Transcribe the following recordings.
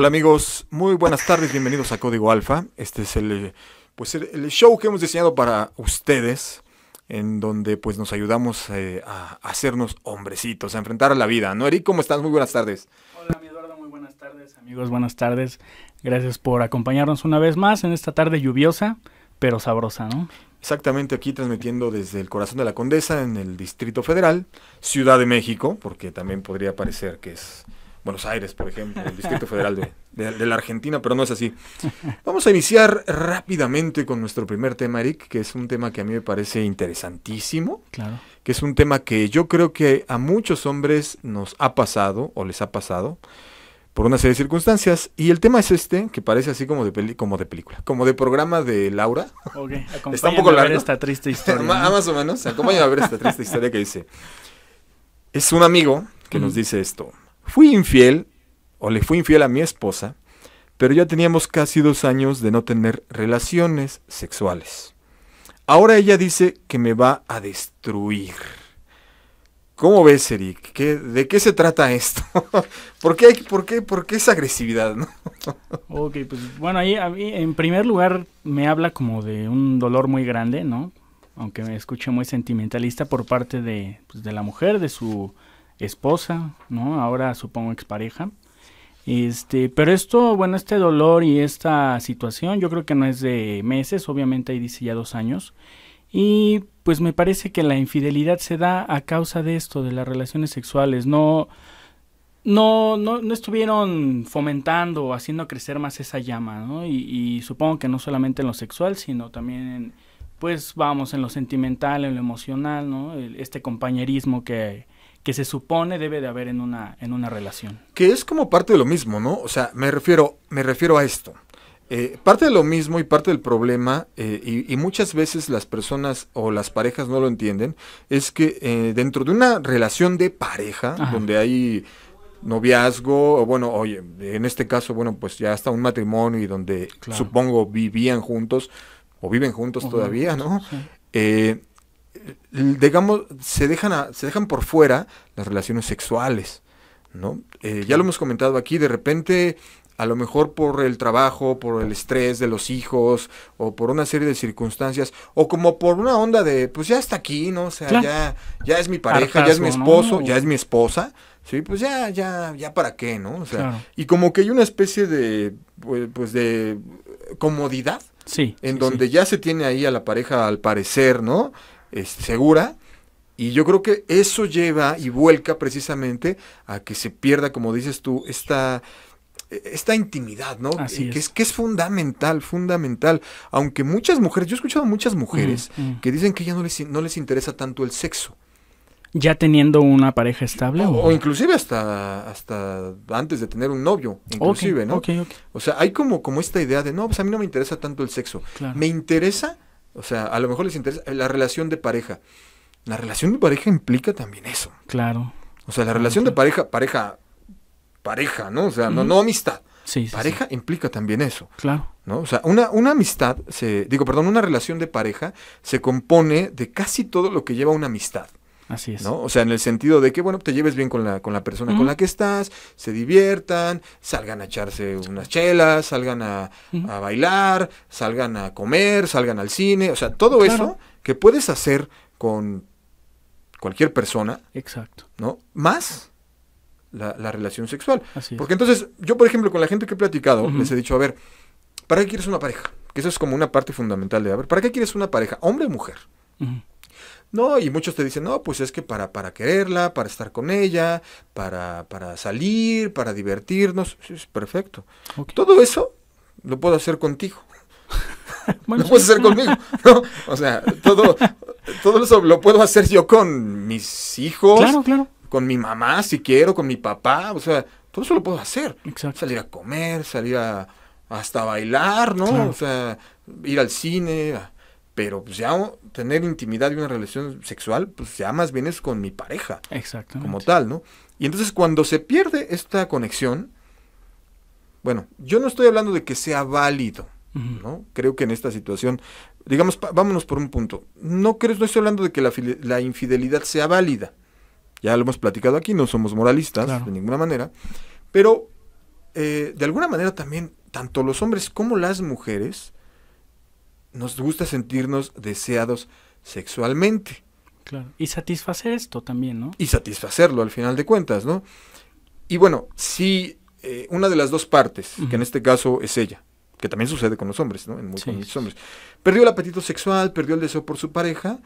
Hola amigos, muy buenas tardes, bienvenidos a Código Alfa. Este es el, pues el, show que hemos diseñado para ustedes, en donde pues nos ayudamos eh, a hacernos hombrecitos, a enfrentar a la vida. ¿No, Eric? ¿Cómo estás? Muy buenas tardes. Hola, mi Eduardo, muy buenas tardes, amigos, buenas tardes. Gracias por acompañarnos una vez más en esta tarde lluviosa, pero sabrosa, ¿no? Exactamente aquí transmitiendo desde el corazón de la Condesa en el Distrito Federal, Ciudad de México, porque también podría parecer que es Buenos Aires, por ejemplo, el Distrito Federal de, la Argentina, pero no es así. Vamos a iniciar rápidamente con nuestro primer tema, Eric, que es un tema que a mí me parece interesantísimo, claro. que es un tema que yo creo que a muchos hombres nos ha pasado o les ha pasado por una serie de circunstancias. Y el tema es este, que parece así como de, como de película, como de programa de Laura. Está un poco ver esta triste historia. Ah, más o menos, acompáñame a ver esta triste historia que dice. Es un amigo que nos dice esto. Fui infiel, o le fui infiel a mi esposa, pero ya teníamos casi dos años de no tener relaciones sexuales. Ahora ella dice que me va a destruir. ¿Cómo ves, Eric? ¿De qué se trata esto? ¿Por qué, por qué, por esa agresividad? ok, pues bueno, ahí a mí, en primer lugar me habla como de un dolor muy grande, ¿no? Aunque me escuche muy sentimentalista por parte de, pues, de la mujer, de su, esposa, ¿no? Ahora supongo expareja. Este, pero esto, bueno, este dolor y esta situación, yo creo que no es de meses, obviamente ahí dice ya dos años. Y pues me parece que la infidelidad se da a causa de esto, de las relaciones sexuales. No, no, no, estuvieron fomentando o haciendo crecer más esa llama, ¿no? Y, supongo que no solamente en lo sexual, sino también pues vamos, en lo sentimental, en lo emocional, ¿no? Este compañerismo que que se supone debe de haber en una, en una relación. Que es como parte de lo mismo, ¿no? O sea, me refiero, me refiero a esto. Eh, parte de lo mismo y parte del problema, eh, y, muchas veces las personas o las parejas no lo entienden, es que eh, dentro de una relación de pareja, donde hay noviazgo, o bueno, oye, en este caso, bueno, pues ya hasta un matrimonio y donde supongo vivían juntos, o viven juntos todavía, ¿no? digamos, se dejan, se dejan por fuera las relaciones sexuales, ¿no? Eh, ya lo hemos comentado aquí, de repente, a lo mejor por el trabajo, por el estrés de los hijos, o por una serie de circunstancias, o como por una onda de, pues ya está aquí, ¿no? O sea, ya, ya es mi pareja, ya es mi esposo, ya es mi esposa, Sí, pues ya, ya, ya para qué, ¿no? O sea, y como que hay una especie de, pues, pues de comodidad. En donde ya se tiene ahí a la pareja al parecer, ¿no? segura. Y yo creo que eso lleva y vuelca precisamente a que se pierda, como dices tú, esta, esta intimidad, ¿no? que es. que es fundamental, fundamental. Aunque muchas mujeres, yo he escuchado muchas mujeres mm, mm. que dicen que ya no les, no les interesa tanto el sexo. ¿Ya teniendo una pareja estable? O, inclusive hasta, hasta antes de tener un novio, inclusive, ¿no? O sea, hay como, como esta idea de, no, pues a mí no me interesa tanto el sexo. Me interesa o sea, a lo mejor les interesa eh, la relación de pareja. La relación de pareja implica también eso. Claro. O sea, la relación de pareja, pareja, pareja, ¿no? O sea, no, no amistad. Sí, pareja implica también eso. Claro. ¿no? O sea, una, una amistad, se, digo, perdón, una relación de pareja se compone de casi todo lo que lleva una amistad. Así es. ¿no? O sea, en el sentido de que, bueno, te lleves bien con la, con la persona con la que estás, se diviertan, salgan a echarse unas chelas, salgan a, bailar, salgan a comer, salgan al cine, o sea, todo eso que puedes hacer con cualquier persona. Exacto. ¿No? Más la, relación sexual. Así es. Porque entonces, yo, por ejemplo, con la gente que he platicado, les he dicho, a ver, ¿para qué quieres una pareja? Que eso es como una parte fundamental de, a ver, ¿para qué quieres una pareja? ¿Hombre o mujer? No, y muchos te dicen, no, pues es que para, para quererla, para estar con ella, para, para salir, para divertirnos, es perfecto. Todo eso lo puedo hacer contigo. lo puedes hacer conmigo, O sea, todo, todo eso lo puedo hacer yo con mis hijos, con mi mamá si quiero, con mi papá, o sea, todo eso lo puedo hacer. Salir a comer, salir a hasta bailar, ¿no? O sea, ir al cine, a, pero pues ya tener intimidad y una relación sexual, pues ya más bien es con mi pareja. exacto Como tal, ¿no? Y entonces cuando se pierde esta conexión, bueno, yo no estoy hablando de que sea válido, ¿no? Creo que en esta situación, digamos, vámonos por un punto. No no estoy hablando de que la, infidelidad sea válida. Ya lo hemos platicado aquí, no somos moralistas de ninguna manera, pero eh, de alguna manera también, tanto los hombres como las mujeres, nos gusta sentirnos deseados sexualmente. Claro. Y satisfacer esto también, ¿no? Y satisfacerlo al final de cuentas, ¿no? Y bueno, si eh, una de las dos partes, que en este caso es ella, que también sucede con los hombres, ¿no? En muchos hombres. Perdió el apetito sexual, perdió el deseo por su pareja,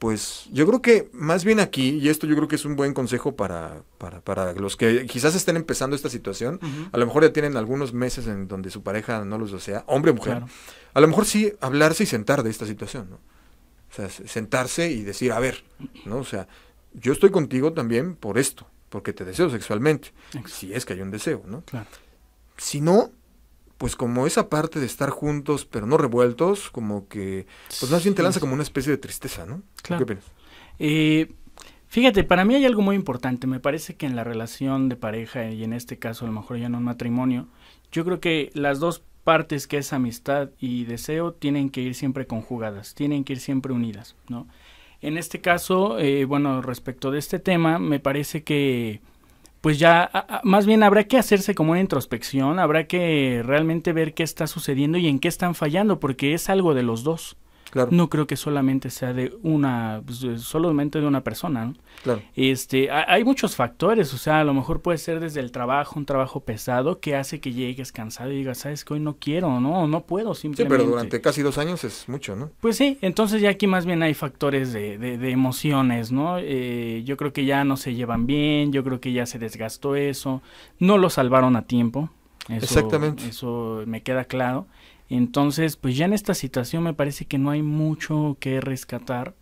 pues yo creo que más bien aquí, y esto yo creo que es un buen consejo para, para, para los que quizás estén empezando esta situación, a lo mejor ya tienen algunos meses en donde su pareja no los desea, hombre o mujer, a lo mejor sí hablarse y sentar de esta situación, ¿no? O sea, sentarse y decir, a ver, ¿no? O sea, yo estoy contigo también por esto, porque te deseo sexualmente, si es que hay un deseo, ¿no? Claro. Si no, pues como esa parte de estar juntos pero no revueltos, como que, pues más bien te lanza como una especie de tristeza, ¿no? Claro. ¿Qué eh, fíjate, para mí hay algo muy importante. Me parece que en la relación de pareja y en este caso a lo mejor ya no un matrimonio, yo creo que las dos partes que es amistad y deseo tienen que ir siempre conjugadas, tienen que ir siempre unidas, ¿no? En este caso, eh, bueno, respecto de este tema, me parece que pues ya más bien habrá que hacerse como una introspección, habrá que realmente ver qué está sucediendo y en qué están fallando, porque es algo de los dos. No creo que solamente sea de una, pues, solamente de una persona, Claro. Este, hay muchos factores, o sea, a lo mejor puede ser desde el trabajo, un trabajo pesado que hace que llegues cansado y digas, sabes que hoy no quiero, no, no puedo simplemente. Sí, pero durante casi dos años es mucho, ¿no? Pues sí, entonces ya aquí más bien hay factores de, de, emociones, ¿no? Eh, yo creo que ya no se llevan bien, yo creo que ya se desgastó eso, no lo salvaron a tiempo. Exactamente. Eso me queda claro. Entonces, pues ya en esta situación me parece que no hay mucho que rescatar,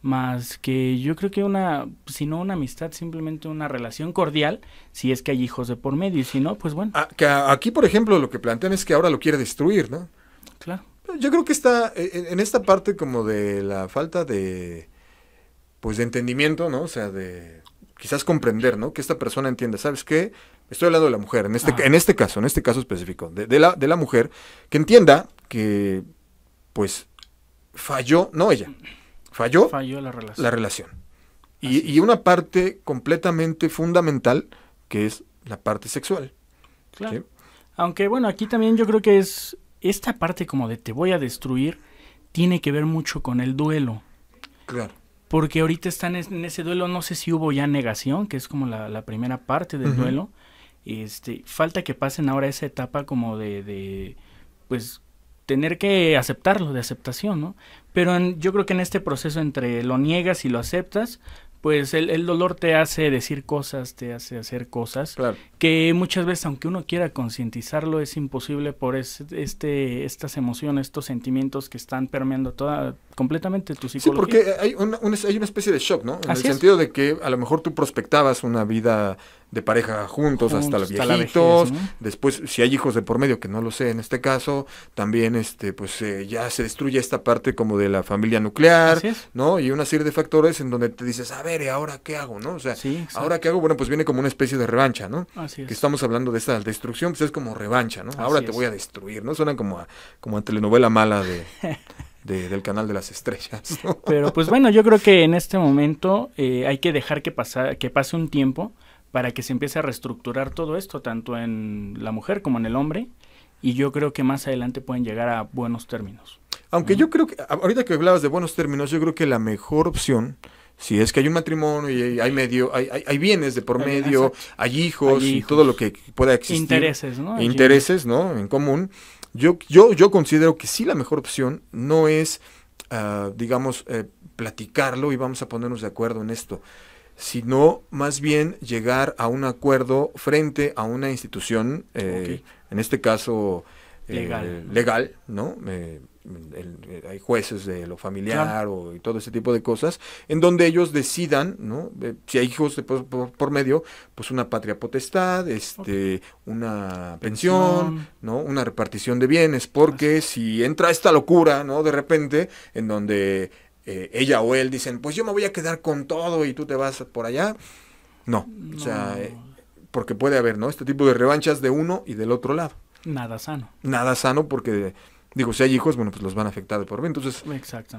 más que yo creo que una, si no una amistad, simplemente una relación cordial, si es que hay hijos de por medio, y si no, pues bueno. Ah, que aquí, por ejemplo, lo que plantean es que ahora lo quiere destruir, ¿no? Claro. Yo creo que está e, e, en esta parte como de la falta de, pues de entendimiento, ¿no? O sea, de quizás comprender, ¿no? Que esta persona entienda, ¿sabes qué? Estoy hablando de la mujer, en este, ah. en este caso, en este caso específico, de, la, de la mujer, que entienda que, pues, falló, no ella, falló, falló la relación. Y, una parte completamente fundamental, que es la parte sexual. Claro. Aunque, bueno, aquí también yo creo que es esta parte como de te voy a destruir, tiene que ver mucho con el duelo. Claro porque ahorita están en ese duelo, no sé si hubo ya negación, que es como la, primera parte del duelo, este, falta que pasen ahora esa etapa como de, pues, tener que aceptarlo, de aceptación, ¿no? Pero yo creo que en este proceso entre lo niegas y lo aceptas, pues el, el dolor te hace decir cosas, te hace hacer cosas claro que muchas veces, aunque uno quiera concientizarlo, es imposible por este, estas emociones, estos sentimientos que están permeando toda, completamente tu psicología. Sí, porque hay una, hay una especie de shock, ¿no? En el sentido de que a lo mejor tú prospectabas una vida de pareja juntos, hasta los viejitos, hasta después si hay hijos de por medio, que no lo sé en este caso, también este pues eh, ya se destruye esta parte como de la familia nuclear, ¿no? Y una serie de factores en donde te dices, a ver, ahora qué hago, no? O sea, ahora qué hago, bueno, pues viene como una especie de revancha, ¿no? que estamos hablando de esa destrucción, pues es como revancha, ¿no? Ahora te voy a destruir, ¿no? Suena como a, como a telenovela mala de, del canal de las estrellas. ¿no? Pero pues bueno, yo creo que en este momento eh, hay que dejar que, que pase un tiempo para que se empiece a reestructurar todo esto, tanto en la mujer como en el hombre, y yo creo que más adelante pueden llegar a buenos términos. Aunque yo creo que, ahorita que hablabas de buenos términos, yo creo que la mejor opción si es que hay un matrimonio y hay medio, hay, hay, bienes de por medio, hay hijos, y todo lo que pueda existir. Intereses, ¿no? Intereses, ¿no? En común. Yo, yo, yo considero que sí la mejor opción no es, ah, digamos, eh, platicarlo y vamos a ponernos de acuerdo en esto, sino más bien llegar a un acuerdo frente a una institución, eh, en este caso eh, legal. legal, ¿no? Eh, hay jueces de lo familiar o, y todo ese tipo de cosas, en donde ellos decidan, ¿no? si hay hijos por, medio, pues una patria potestad, este, una pensión, ¿no? Una repartición de bienes, porque si entra esta locura, ¿no? De repente, en donde eh, ella o él dicen, pues yo me voy a quedar con todo y tú te vas por allá. No, o sea, eh, porque puede haber, ¿no? Este tipo de revanchas de uno y del otro lado. Nada sano. Nada sano porque Digo, si hay hijos, bueno, pues los van a afectar de por Entonces,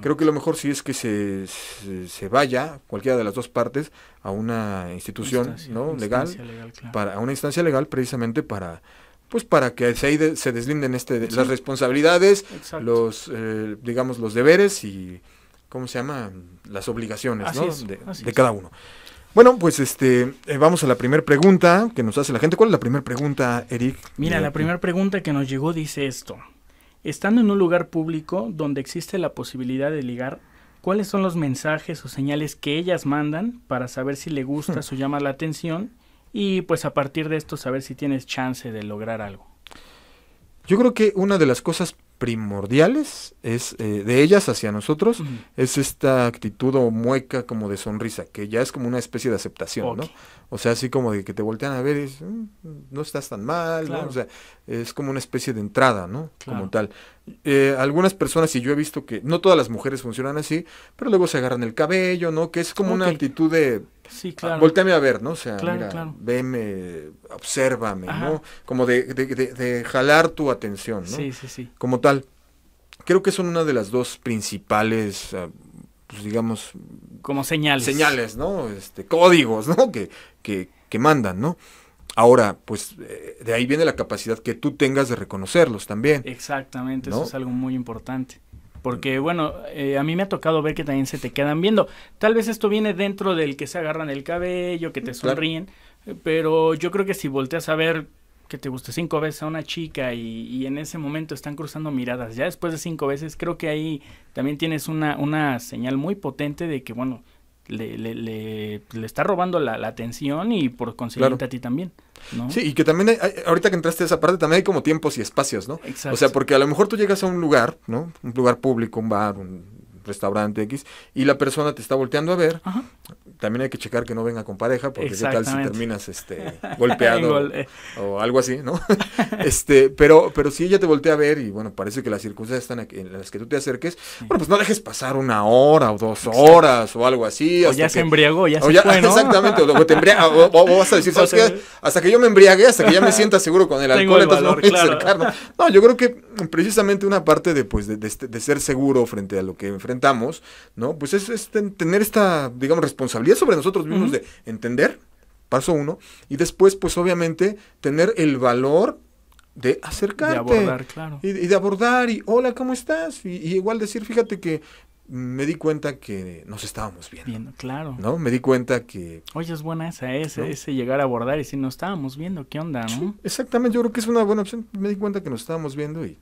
creo que lo mejor sí es que se, se, vaya, cualquiera de las dos partes, a una institución legal, para, a una instancia legal precisamente para, pues para que se, deslinden este, las responsabilidades, los, eh, digamos, los deberes y, ¿cómo se llama? Las obligaciones, de, cada uno. Bueno, pues este, eh, vamos a la primera pregunta que nos hace la gente. ¿Cuál es la primera pregunta, Eric? Mira, eh, la primera pregunta que nos llegó dice esto. Estando en un lugar público donde existe la posibilidad de ligar, ¿cuáles son los mensajes o señales que ellas mandan para saber si le gusta o hmm. llama la atención? Y pues a partir de esto saber si tienes chance de lograr algo. Yo creo que una de las cosas primordiales es eh, de ellas hacia nosotros es esta actitud o mueca como de sonrisa que ya es como una especie de aceptación no o sea, así como de que te voltean a ver y dices, mm, mm, no estás tan mal, ¿no? O sea, es como una especie de entrada, ¿no? Como tal. Eh, algunas personas, y yo he visto que no todas las mujeres funcionan así, pero luego se agarran el cabello, ¿no? Que es como una actitud de... Sí, ah, claro. Volteame a ver, ¿no? O sea, mira, veme, obsérvame, ¿no? Como de, jalar tu atención, ¿no? Sí, sí, sí. Como tal. Creo que son una de las dos principales... Ah, pues digamos como señales señales no este códigos no que, que, mandan, ¿no? Ahora, pues eh, de ahí viene la capacidad que tú tengas de reconocerlos también. Exactamente, eso es algo muy importante. Porque bueno, eh, a mí me ha tocado ver que también se te quedan viendo. Tal vez esto viene dentro del que se agarran el cabello, que te sonríen, pero yo creo que si volteas a ver que te guste cinco veces a una chica y, y, en ese momento están cruzando miradas, ya después de cinco veces, creo que ahí también tienes una, una señal muy potente de que, bueno, le, le, le, está robando la, atención y por consiguiente a ti también. Sí, y que también ahorita que entraste a esa parte, también hay como tiempos y espacios, ¿no? O sea, porque a lo mejor tú llegas a un lugar, ¿no? Un lugar público, un bar, un restaurante X, y la persona te está volteando a ver, Ajá también hay que checar que no venga con pareja, porque qué tal si terminas este, golpeado eh. o, algo así, ¿no? este, pero, pero si ella te voltea a ver y bueno, parece que las circunstancias están en las que tú te acerques, bueno, pues no dejes pasar una hora o dos horas o algo así. O ya se embriagó, ya se ya, Exactamente, o, te embriaga, vas a decir, ¿sabes qué? Hasta que yo me embriague, hasta que ya me sienta seguro con el alcohol, entonces no voy No, yo creo que precisamente una parte de, pues, este, de, ser seguro frente a lo que enfrentamos, ¿no? Pues es, es tener esta, digamos, responsabilidad es sobre nosotros mismos de entender, paso uno, y después, pues obviamente, tener el valor de acercarte. De abordar, claro. Y, de abordar, y hola, ¿cómo estás? Y, igual decir, fíjate que me di cuenta que nos estábamos viendo. claro. ¿No? Me di cuenta que... Oye, es buena esa, ese, ese llegar a abordar y si nos estábamos viendo, ¿qué onda, no? exactamente, yo creo que es una buena opción. Me di cuenta que nos estábamos viendo y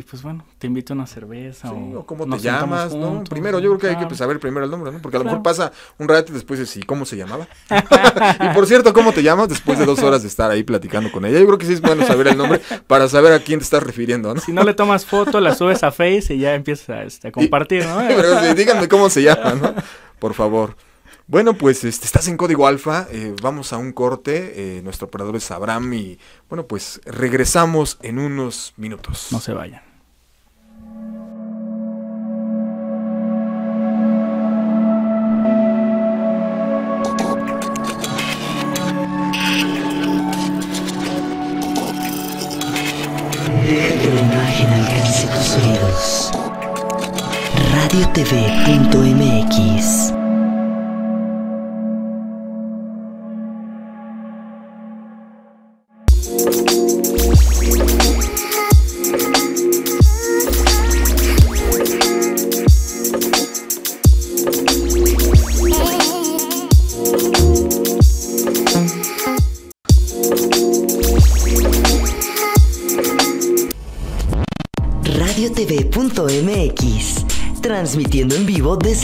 y pues bueno, te invito a una cerveza sí, o, cómo te llamas, Primero, yo creo que hay que saber primero el nombre, ¿no? Porque a lo mejor pasa un rato y después es, ¿y cómo se llamaba? y por cierto, ¿cómo te llamas después de dos horas de estar ahí platicando con ella? Yo creo que sí es bueno saber el nombre para saber a quién te estás refiriendo, Si no le tomas foto, la subes a Face y ya empiezas a, este, compartir, ¿no? díganme cómo se llama, ¿no? Por favor. Bueno, pues este, estás en Código Alfa, eh, vamos a un corte, eh, nuestro operador es Abraham y bueno, pues regresamos en unos minutos. No se vayan.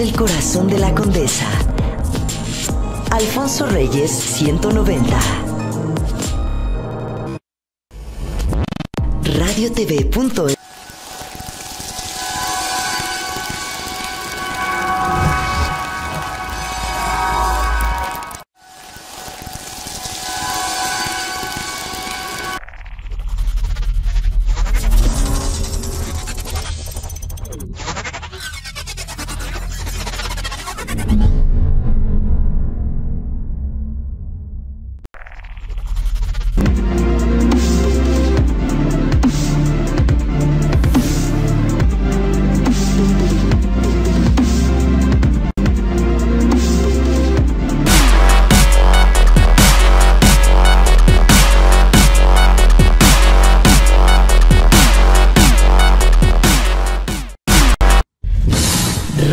el corazón de la condesa. Alfonso Reyes, 190.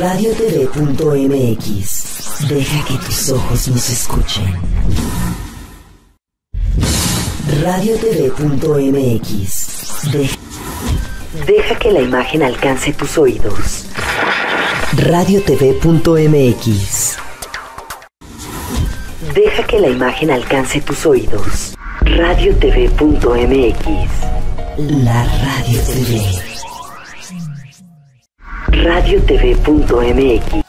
radiotv.mx. Deja que tus ojos nos escuchen. Radiotv.mx. Deja, deja que la imagen alcance tus oídos. Radiotv.mx. Deja que la imagen alcance tus oídos. Radiotv.mx. La Radio TV radiotv.mx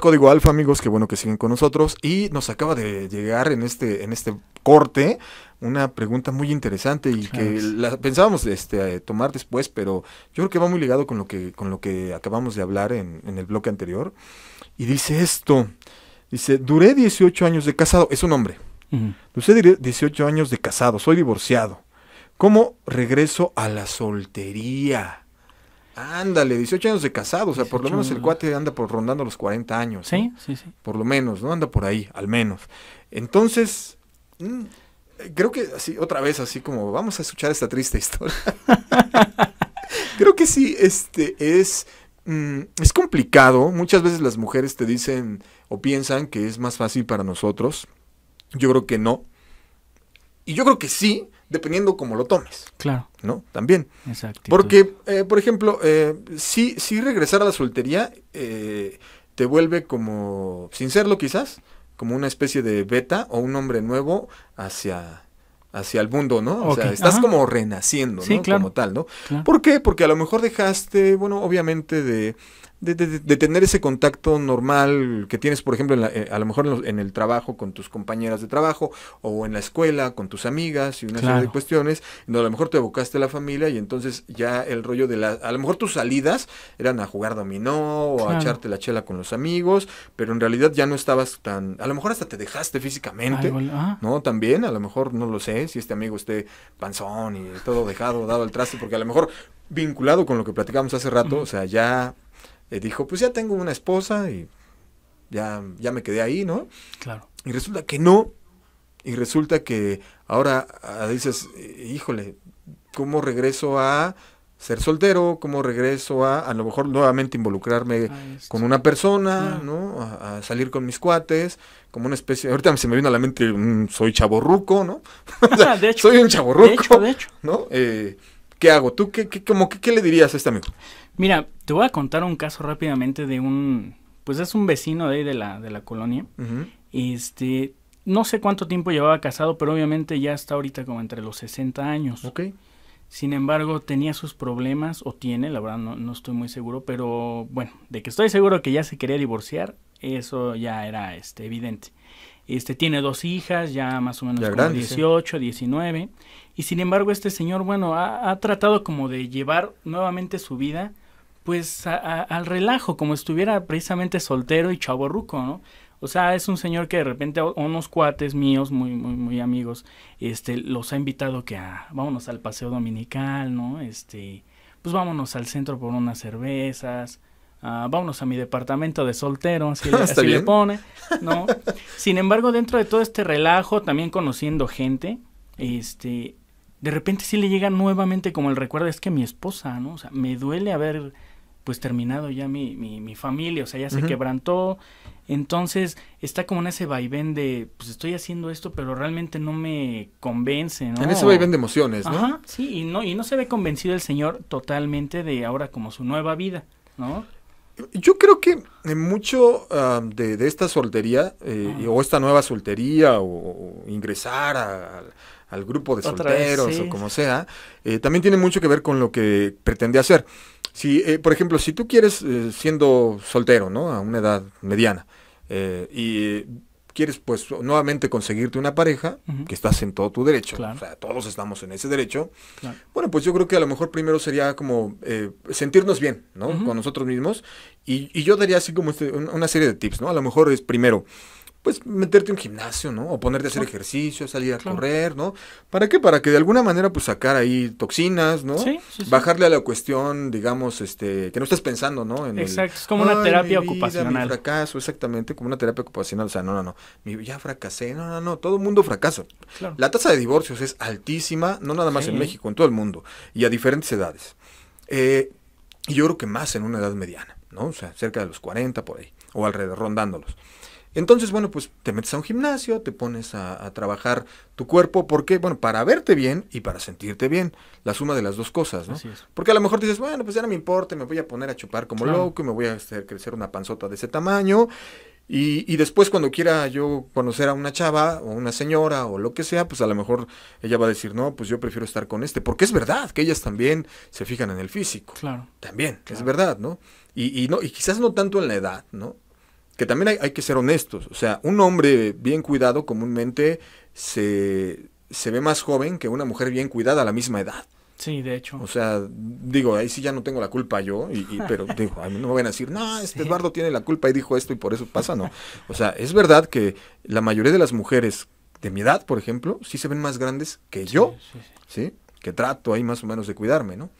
Código Alfa, amigos, que bueno que siguen con nosotros. Y nos acaba de llegar en este, en este corte una pregunta muy interesante y que la pensábamos este, eh, tomar después, pero yo creo que va muy ligado con lo que, con lo que acabamos de hablar en, el bloque anterior. Y dice esto, dice, duré 18 años de casado, es un hombre, duré 18 años de casado, soy divorciado. ¿Cómo regreso a la soltería? Ándale, 18 años de casado, o sea, por lo menos el cuate anda por rondando los 40 años. Sí, sí, sí. Por lo menos, ¿no? Anda por ahí, al menos. Entonces, mm, creo que así, otra vez, así como vamos a escuchar esta triste historia. creo que sí, este es, mm, es complicado. Muchas veces las mujeres te dicen o piensan que es más fácil para nosotros. Yo creo que no. Y yo creo que sí, dependiendo cómo lo tomes. Claro. ¿No? También. Exacto. Porque, eh, por ejemplo, eh, si, regresar a la soltería eh, te vuelve como, sin serlo quizás, como una especie de beta o un hombre nuevo hacia hacia el mundo, ¿no? O sea, estás como renaciendo, ¿no? claro. Como tal, ¿no? ¿Por qué? Porque a lo mejor dejaste, bueno, obviamente de de, tener ese contacto normal que tienes, por ejemplo, eh, a lo mejor en, el trabajo con tus compañeras de trabajo o en la escuela con tus amigas y una serie de cuestiones, donde a lo mejor te evocaste a la familia y entonces ya el rollo de la, a lo mejor tus salidas eran a jugar dominó o a echarte la chela con los amigos, pero en realidad ya no estabas tan, a lo mejor hasta te dejaste físicamente, ¿no? También, a lo mejor no lo sé, si este amigo esté panzón y todo dejado, dado al traste, porque a lo mejor vinculado con lo que platicamos hace rato, o sea, ya dijo, pues ya tengo una esposa y ya, ya me quedé ahí, ¿no? Claro. Y resulta que no. Y resulta que ahora ah, dices, híjole, ¿cómo regreso a ser soltero? ¿Cómo regreso a a lo mejor nuevamente involucrarme con una persona, ¿no? A, salir con mis cuates, como una especie... Ahorita se me vino a la mente, soy chaborruco, ¿no? sea, de hecho, soy un chaborruco, de hecho, de hecho. ¿no? Eh, ¿Qué hago? ¿Tú qué, qué, como, qué, qué le dirías a este amigo? Mira, te voy a contar un caso rápidamente de un, pues es un vecino de ahí de la, de la colonia. Este, no sé cuánto tiempo llevaba casado, pero obviamente ya está ahorita como entre los 60 años. Ok. Sin embargo, tenía sus problemas, o tiene, la verdad no, no estoy muy seguro, pero bueno, de que estoy seguro que ya se quería divorciar, eso ya era este, evidente. Este, tiene dos hijas, ya más o menos como 18, 19. Y sin embargo, este señor, bueno, ha, tratado como de llevar nuevamente su vida pues al relajo, como estuviera precisamente soltero y ruco, ¿no? O sea, es un señor que de repente unos cuates míos, muy, muy, muy amigos, este, los ha invitado que a, vámonos al paseo dominical, ¿no? Este, pues vámonos al centro por unas cervezas, ah, vámonos a mi departamento de soltero, así, le, le, pone, ¿no? Sin embargo, dentro de todo este relajo, también conociendo gente, este, de repente sí le llega nuevamente como el recuerdo, es que mi esposa, ¿no? O sea, me duele haber pues terminado ya mi, familia, o sea, ya se quebrantó. Entonces está como en ese vaivén de, pues estoy haciendo esto, pero realmente no me convence, En ese vaivén de emociones, ¿no? Ajá, sí, y no, y no se ve convencido el señor totalmente de ahora como su nueva vida, ¿no? Yo creo que mucho ah, de, esta soltería, eh, o esta nueva soltería, o, ingresar a, al grupo de solteros o como sea, eh, también tiene mucho que ver con lo que pretende hacer. Si, eh, por ejemplo, si tú quieres, eh, siendo soltero, ¿no? A una edad mediana, y quieres, pues, nuevamente conseguirte una pareja, que estás en todo tu derecho, o sea, todos estamos en ese derecho, bueno, pues yo creo que a lo mejor primero sería como sentirnos bien, ¿no? Con nosotros mismos, y, yo daría así como este, una serie de tips, ¿no? A lo mejor es primero, pues meterte en un gimnasio, ¿no? O ponerte a hacer ejercicio, salir a correr, ¿no? ¿Para qué? Para que de alguna manera pues sacar ahí toxinas, ¿no? Sí, sí, Bajarle a la cuestión, digamos, este, que no estés pensando, ¿no? Exacto, es como una terapia mi ocupacional. fracaso, exactamente, como una terapia ocupacional, o sea, no, no, no, ya fracasé, no, no, no, todo el mundo fracasa. La tasa de divorcios es altísima, no nada más en México, en todo el mundo, y a diferentes edades. Eh, y yo creo que más en una edad mediana, ¿no? O sea, cerca de los 40 por ahí, o alrededor, rondándolos. Entonces, bueno, pues te metes a un gimnasio, te pones a, trabajar tu cuerpo, porque, bueno, para verte bien y para sentirte bien, la suma de las dos cosas, ¿no? Porque a lo mejor dices, bueno, pues ya no me importa, me voy a poner a chupar como loco y me voy a hacer crecer una panzota de ese tamaño. Y, después cuando quiera yo conocer a una chava o una señora o lo que sea, pues a lo mejor ella va a decir, no, pues yo prefiero estar con este, porque es verdad que ellas también se fijan en el físico. Claro. También, es verdad, ¿no? Y, no, y quizás no tanto en la edad, ¿no? que también hay, que ser honestos. O sea, un hombre bien cuidado comúnmente se, ve más joven que una mujer bien cuidada a la misma edad. Sí, de hecho. O sea, digo, ahí sí ya no tengo la culpa yo, y, pero digo, a mí no me van a decir, no, este Eduardo tiene la culpa y dijo esto y por eso pasa, no. O sea, es verdad que la mayoría de las mujeres de mi edad, por ejemplo, sí se ven más grandes que yo, sí, Que trato ahí más o menos de cuidarme, ¿no?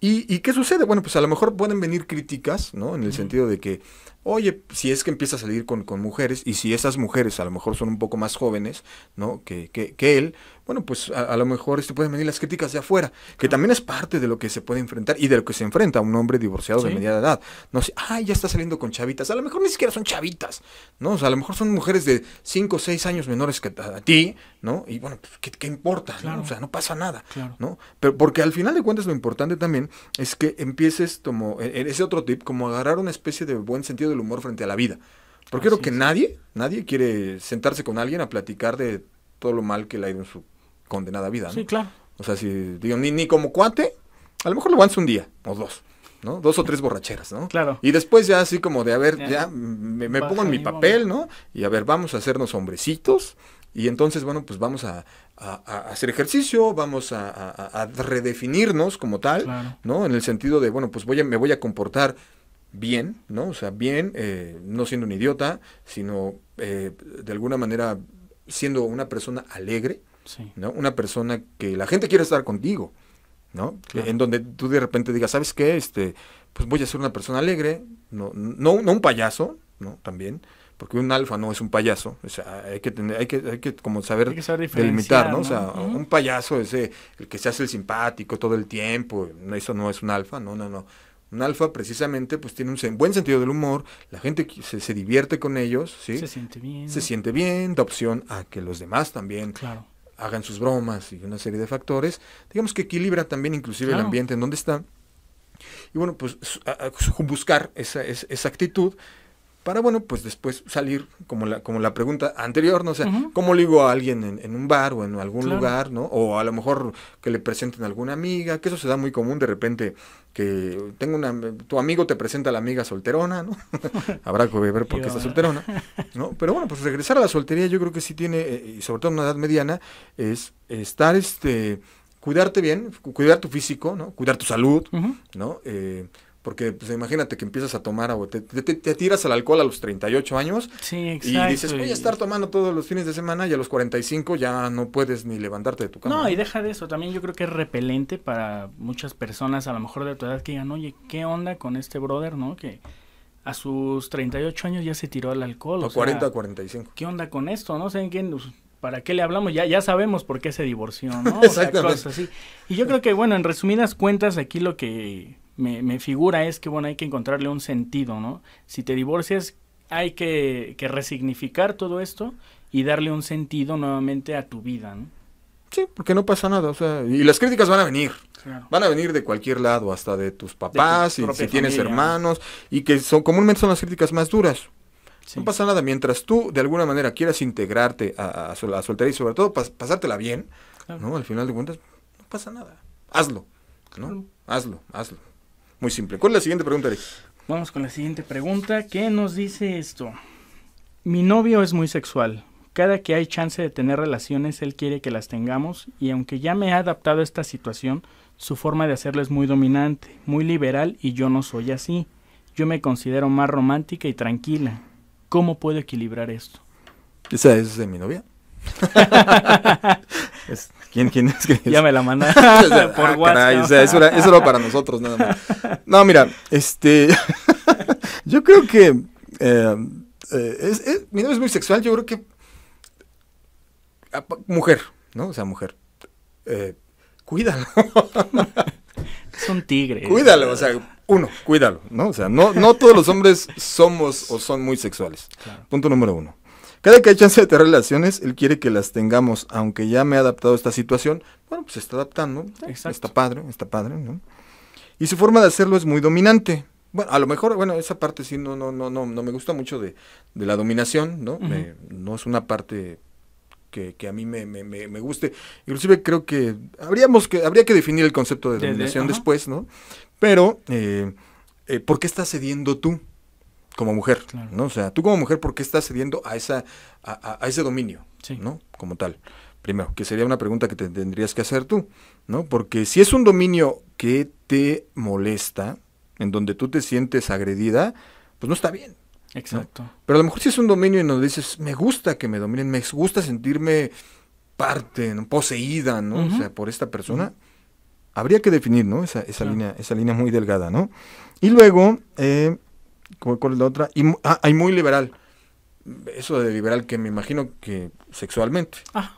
¿Y, ¿Y, qué sucede? Bueno, pues a lo mejor pueden venir críticas, ¿no? En el sentido de que, Oye, si es que empieza a salir con, mujeres y si esas mujeres a lo mejor son un poco más jóvenes, ¿no? Que, él, bueno, pues a, lo mejor este pueden venir las críticas de afuera, que también es parte de lo que se puede enfrentar y de lo que se enfrenta un hombre divorciado de mediana edad. No sé, ay, ya está saliendo con chavitas, a lo mejor ni siquiera son chavitas, ¿no? O sea, a lo mejor son mujeres de 5 o 6 años menores que a, ti, ¿no? Y bueno, pues, ¿qué, importa? O sea, no pasa nada, claro. ¿no? Pero porque al final de cuentas lo importante también es que empieces como, e, e, ese otro tip, como agarrar una especie de buen sentido del humor frente a la vida. Porque creo que nadie, nadie quiere sentarse con alguien a platicar de todo lo mal que le ha ido en su condenada vida. ¿no? Sí, claro. O sea, si digo, ni, ni como cuate, a lo mejor lo avanza un día o dos. ¿no? Dos o tres borracheras, ¿no? Claro. Y después ya así como de, a ver, ya, me, pongo en mi papel, ¿no? Y a ver, vamos a hacernos hombrecitos. Y entonces, bueno, pues vamos a, hacer ejercicio, vamos a, redefinirnos como tal, ¿no? En el sentido de, bueno, pues voy me voy a comportar bien, ¿no? O sea, bien, eh, no siendo un idiota, sino eh, de alguna manera siendo una persona alegre, ¿no? Una persona que la gente quiere estar contigo, ¿no? En donde tú de repente digas, ¿sabes qué? Este, pues voy a ser una persona alegre, no, no, no un payaso, ¿no? También, porque un alfa no es un payaso, o sea, hay que tener, hay que, hay que como saber, delimitar, ¿no? O sea, un payaso es el que se hace el simpático todo el tiempo, eso no es un alfa, no, no, no. Un alfa precisamente pues tiene un buen sentido del humor, la gente se, se divierte con ellos, Se siente bien. da opción a que los demás también hagan sus bromas y una serie de factores. Digamos que equilibra también inclusive el ambiente en donde está. Y bueno, pues buscar esa, esa actitud para, bueno, pues después salir, como la, como la pregunta anterior, ¿no? O sea, ¿cómo le ¿cómo ligo a alguien en, un bar o en algún lugar, ¿no? O a lo mejor que le presenten a alguna amiga, que eso se da muy común de repente, que tengo una, tu amigo te presenta a la amiga solterona, ¿no? Habrá que ver por qué está solterona, ¿no? Pero bueno, pues regresar a la soltería yo creo que sí tiene, eh, y sobre todo en una edad mediana, es estar, este, cuidarte bien, cuidar tu físico, ¿no? Cuidar tu salud, ¿no? Eh, porque, pues, imagínate que empiezas a tomar te, tiras al alcohol a los 38 años. Sí, exacto. Y dices, voy a estar tomando todos los fines de semana y a los 45 ya no puedes ni levantarte de tu cama. No, y deja de eso. También yo creo que es repelente para muchas personas, a lo mejor de tu edad, que digan, oye, ¿qué onda con este brother, no? Que a sus 38 años ya se tiró al alcohol. A 40, sea, 45. ¿Qué onda con esto, no? sé pues, ¿para qué le hablamos? Ya, ya sabemos por qué se divorció, ¿no? O así. Y yo creo que, bueno, en resumidas cuentas, aquí lo que me, figura es que, bueno, hay que encontrarle un sentido, ¿no? Si te divorcias, hay que, que resignificar todo esto y darle un sentido nuevamente a tu vida, ¿no? Sí, porque no pasa nada, y las críticas van a venir. Van a venir de cualquier lado, hasta de tus papás, y, si tienes hermanos, y que son comúnmente son las críticas más duras. No pasa nada, mientras tú de alguna manera quieras integrarte a, a, y sobre todo pasártela bien, ¿no? Al final de cuentas, no pasa nada. Hazlo, ¿no? Hazlo, hazlo. Muy simple. ¿Cuál es la siguiente pregunta, Eric? Vamos con la siguiente pregunta. ¿Qué nos dice esto? Mi novio es muy sexual. Cada que hay chance de tener relaciones, él quiere que las tengamos y aunque ya me ha adaptado a esta situación, su forma de hacerlo es muy dominante, muy liberal y yo no soy así. Yo me considero más romántica y tranquila. ¿Cómo puedo equilibrar esto? Esa es de mi novia. ¿Quién, quién es Ya me la manda ah, por WhatsApp. eso era, para nosotros nada más. No, mira, este, yo creo que, eh, eh, es, mi nombre es muy sexual, yo creo que, mujer, ¿no? O sea, mujer, eh, cuídalo. es un tigre. Cuídalo, o sea, uno, cuídalo, ¿no? O sea, no, no todos los hombres somos o son muy sexuales. Punto número uno. Cada que hay chance de tener relaciones, él quiere que las tengamos, aunque ya me ha adaptado a esta situación. Bueno, pues se está adaptando. Está padre, está padre, ¿no? Y su forma de hacerlo es muy dominante. Bueno, a lo mejor, bueno, esa parte sí no, no, no, no, me gusta mucho de, la dominación, ¿no? no es una parte que, a mí me, guste. Inclusive creo que habríamos que, habría que definir el concepto de dominación después, ¿no? Pero, eh, eh, ¿por qué estás cediendo tú? como mujer, ¿no? O sea, tú como mujer, ¿por qué estás cediendo a, esa, a, ese dominio, sí. ¿no? Como tal. Primero, que sería una pregunta que te tendrías que hacer tú, ¿no? Porque si es un dominio que te molesta, en donde tú te sientes agredida, pues no está bien. Exacto. Pero a lo mejor si es un dominio y donde dices, me gusta que me dominen, me gusta sentirme parte, ¿no? poseída, ¿no? O sea, por esta persona. Habría que definir, ¿no? Esa, línea, esa línea muy delgada, ¿no? Y luego, eh, ¿Cuál es la otra? Y ah, hay muy liberal. Eso de liberal que me imagino que sexualmente. Ah.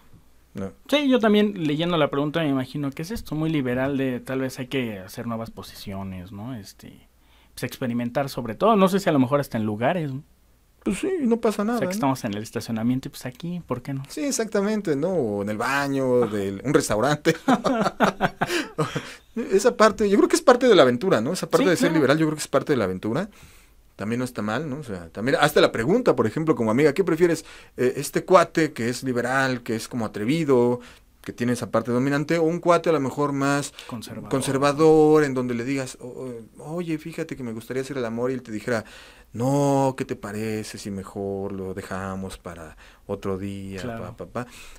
Sí, yo también leyendo la pregunta me imagino que es esto, muy liberal de tal vez hay que hacer nuevas posiciones, ¿no? Este, pues experimentar sobre todo, no sé si a lo mejor hasta en lugares. Pues sí, no pasa nada. O que estamos en el estacionamiento y pues aquí, ¿por qué no? Sí, exactamente, ¿no? O en el baño, ah. de un restaurante. Esa parte, yo creo que es parte de la aventura, ¿no? Esa parte de ser liberal, yo creo que es parte de la aventura también no está mal, ¿no? O sea, también hasta la pregunta, por ejemplo, como amiga, ¿qué prefieres? Eh, ¿Este cuate que es liberal, que es como atrevido, que tiene esa parte dominante, o un cuate a lo mejor más conservador, conservador en donde le digas, oye, fíjate que me gustaría hacer el amor y él te dijera, no, ¿qué te parece si mejor lo dejamos para otro día? Claro.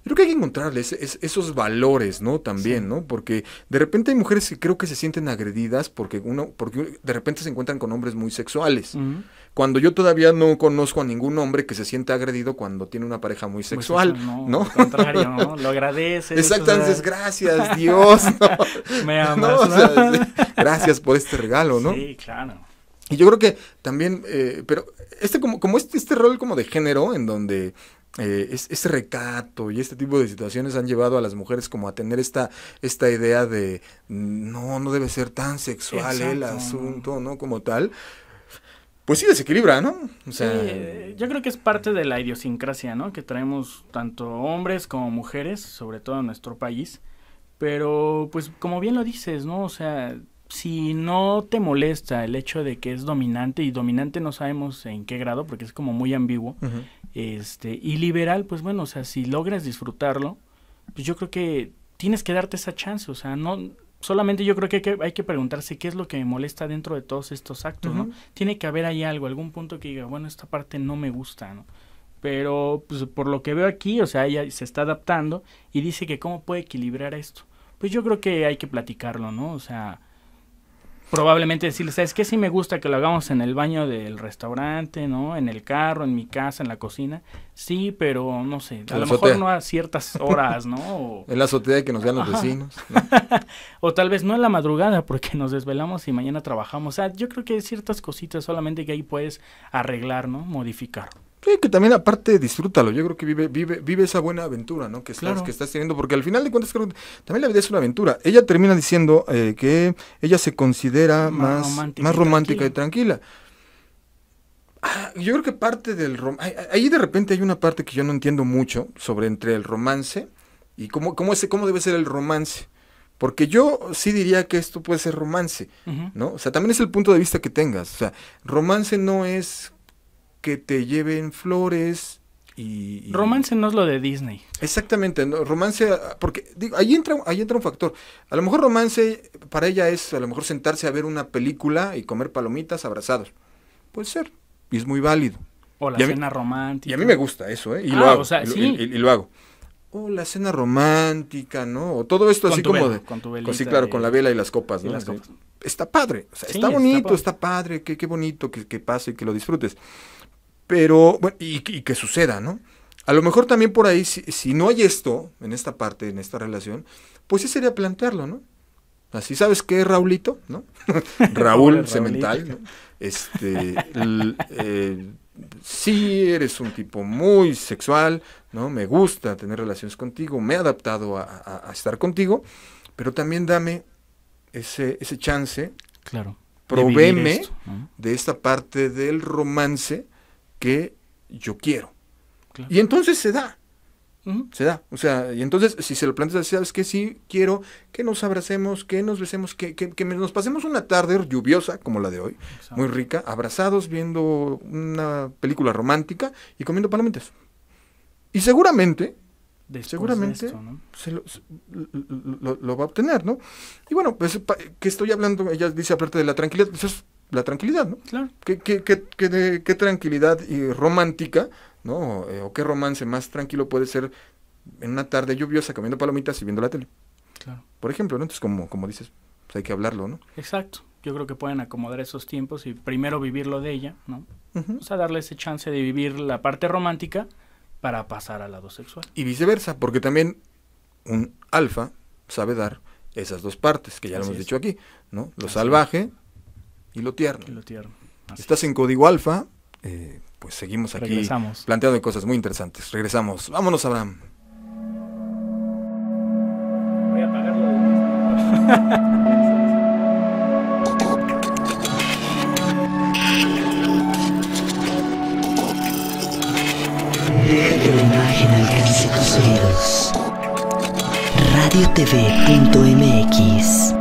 Creo que hay que encontrarles esos valores, ¿no? También, ¿no? Porque de repente hay mujeres que creo que se sienten agredidas porque uno, porque de repente se encuentran con hombres muy sexuales. Cuando yo todavía no conozco a ningún hombre que se siente agredido cuando tiene una pareja muy sexual, no, ¿no? Al contrario, ¿no? Lo agradece. Exactamente, gracias, Dios. Me amas. gracias por este regalo, ¿no? Sí, claro. Y yo creo que también, eh, pero este como, como este, este, rol como de género, en donde eh, ese este recato y este tipo de situaciones han llevado a las mujeres como a tener esta, esta idea de no, no debe ser tan sexual el asunto, ¿no? Como tal. Pues sí desequilibra, ¿no? Eh, yo creo que es parte de la idiosincrasia, ¿no? Que traemos tanto hombres como mujeres, sobre todo en nuestro país. Pero, pues, como bien lo dices, ¿no? O sea, si no te molesta el hecho de que es dominante, y dominante no sabemos en qué grado, porque es como muy ambiguo, este, y liberal, pues bueno, o sea, si logras disfrutarlo, pues yo creo que tienes que darte esa chance, o sea, no, solamente yo creo que hay que, preguntarse qué es lo que me molesta dentro de todos estos actos, ¿no? Tiene que haber ahí algo, algún punto que diga, bueno, esta parte no me gusta, ¿no? Pero, pues, por lo que veo aquí, o sea, ella se está adaptando y dice que cómo puede equilibrar esto. Pues yo creo que hay que platicarlo, ¿no? O sea, probablemente decirles, ¿sabes qué? Sí me gusta que lo hagamos en el baño del restaurante, ¿no? En el carro, en mi casa, en la cocina. Sí, pero no sé, a lo mejor no a ciertas horas, ¿no? En la azotea que nos vean los vecinos. o tal vez no en la madrugada porque nos desvelamos y mañana trabajamos. O sea, yo creo que hay ciertas cositas solamente que ahí puedes arreglar, ¿no? Modificar que también aparte disfrútalo, yo creo que vive, vive, vive esa buena aventura, ¿no? Que estás, que estás teniendo, porque al final de cuentas también la vida es una aventura. Ella termina diciendo eh, que ella se considera más, más romántica, y, tranquila. Ah, yo creo que parte del romance. ahí de repente hay una parte que yo no entiendo mucho sobre entre el romance y cómo, cómo, cómo debe ser el romance. Porque yo sí diría que esto puede ser romance, ¿no? O sea, también es el punto de vista que tengas. O sea, romance no es que te lleven flores, y, Romance no es lo de Disney. Exactamente, romance, porque ahí, entra, ahí entra un factor. A lo mejor romance para ella es a lo mejor sentarse a ver una película y comer palomitas abrazados. Puede ser, y es muy válido. O la cena romántica. Y a mí me gusta eso, ¿eh? Y, lo, hago, o la cena romántica, ¿no? O todo esto así como Con tu velita, claro, con la vela y las copas, Está padre, está bonito, está, padre, qué, qué bonito que, que pase y que lo disfrutes. Pero, bueno, y, que suceda, ¿no? A lo mejor también por ahí, si, no hay esto, en esta parte, en esta relación, pues sí sería plantearlo, ¿no? Así, ¿sabes qué, Raulito? ¿No? Raúl Cemental, ¿no? Este, eh, sí, eres un tipo muy sexual, ¿no? Me gusta tener relaciones contigo, me he adaptado a, estar contigo, pero también dame ese, ese chance. Claro. de esta parte del romance que yo quiero. Y entonces se da. Se da. O sea, y entonces si se lo planteas así, sabes que sí, quiero que nos abracemos, que nos besemos, que, que, nos pasemos una tarde lluviosa como la de hoy, muy rica, abrazados viendo una película romántica y comiendo palomitas. Y seguramente, seguramente se lo, va a obtener, ¿no? Y bueno, pues, que estoy hablando? Ella dice, aparte de la tranquilidad, pues es la tranquilidad, ¿no? Claro. ¿Qué, qué, qué, qué, tranquilidad y romántica, ¿no? Eh, o qué romance más tranquilo puede ser en una tarde lluviosa comiendo palomitas y viendo la tele. Claro. Por ejemplo, ¿no? Entonces, como, como dices, pues hay que hablarlo, ¿no? Exacto. Yo creo que pueden acomodar esos tiempos y primero vivirlo de ella, ¿no? O sea, darle ese chance de vivir la parte romántica para pasar al lado sexual. Y viceversa, porque también un alfa sabe dar esas dos partes, que ya lo hemos dicho aquí, ¿no? Lo salvaje y lo tierno. Y lo tierno. Estás en Código Alfa, eh, pues seguimos aquí Regresamos. planteando cosas muy interesantes. Regresamos. Vámonos, Abraham. Voy a apagarlo. radiotv.mx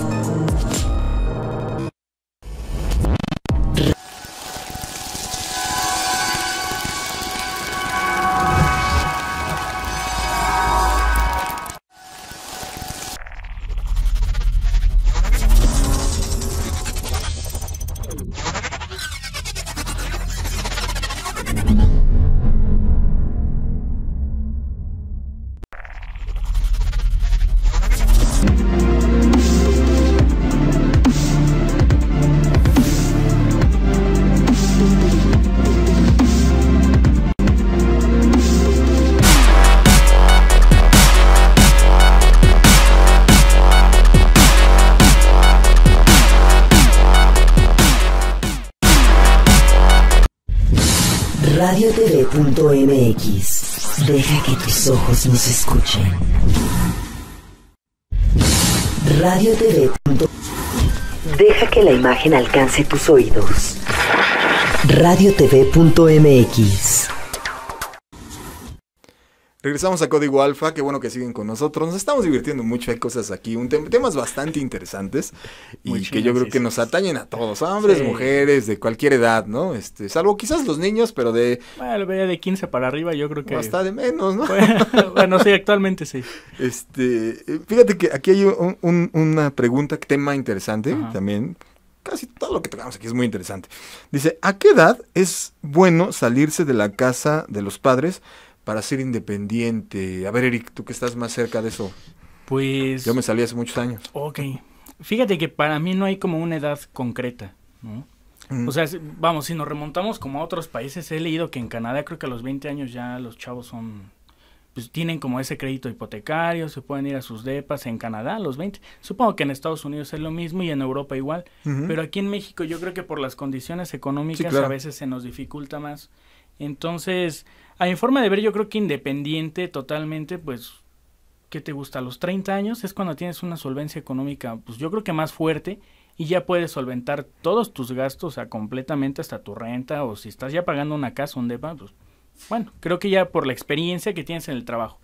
mx Deja que tus ojos nos escuchen. Radio TV. Deja que la imagen alcance tus oídos. Radio Radiotv.mx Regresamos a Código Alfa, qué bueno que siguen con nosotros. Nos estamos divirtiendo mucho, hay cosas aquí, un temas bastante interesantes y que yo creo que nos atañen a todos, hombres, mujeres, de cualquier edad, ¿no? Este, salvo quizás los niños, pero de bueno, de 15 para arriba, yo creo que hasta de menos, ¿no? bueno, sí, actualmente sí. Este, eh, fíjate que aquí hay un, una pregunta, tema interesante también. Casi todo lo que tenemos aquí es muy interesante. Dice, ¿a qué edad es bueno salirse de la casa de los padres para ser independiente? A ver, Eric, tú que estás más cerca de eso. Pues... Yo me salí hace muchos años. Ok. Fíjate que para mí no hay como una edad concreta, ¿no? Mm. O sea, vamos, si nos remontamos como a otros países, he leído que en Canadá creo que a los 20 años ya los chavos son pues tienen como ese crédito hipotecario, se pueden ir a sus depas en Canadá a los 20. Supongo que en Estados Unidos es lo mismo y en Europa igual, pero aquí en México yo creo que por las condiciones económicas a veces se nos dificulta más. Entonces, a mi forma de ver, yo creo que independiente totalmente, pues, ¿qué te gusta? A los 30 años es cuando tienes una solvencia económica, pues yo creo que más fuerte y ya puedes solventar todos tus gastos, o sea, completamente hasta tu renta o si estás ya pagando una casa, un depa, pues bueno, creo que ya por la experiencia que tienes en el trabajo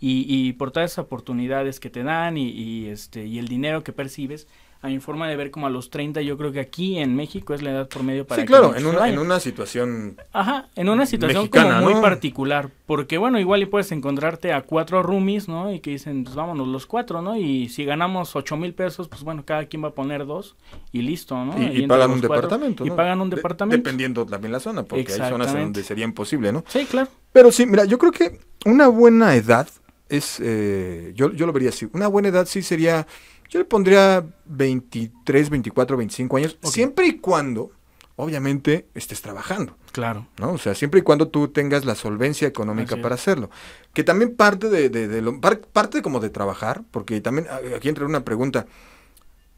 y, por todas esas oportunidades que te dan y, este, y el dinero que percibes, a mi forma de ver como a los 30, yo creo que aquí en México es la edad promedio para... Sí, claro, en una, en una, situación... Ajá, en una situación como muy particular, porque bueno, igual y puedes encontrarte a cuatro roomies, ¿no? Y que dicen, pues vámonos los cuatro, ¿no? Y si ganamos ocho mil pesos, pues bueno, cada quien va a poner dos y listo, ¿no? Y, pagan un departamento. ¿no? Y pagan un departamento. Dependiendo también la zona, porque hay zonas en donde sería imposible, ¿no? Sí, claro. Pero sí, mira, yo creo que una buena edad es, eh, yo, yo lo vería así, una buena edad sí sería yo le pondría 23, 24, 25 años, siempre y cuando, obviamente, estés trabajando. Claro. ¿no? O sea, siempre y cuando tú tengas la solvencia económica para hacerlo. Que también parte de, lo, parte como de trabajar, porque también aquí entra una pregunta.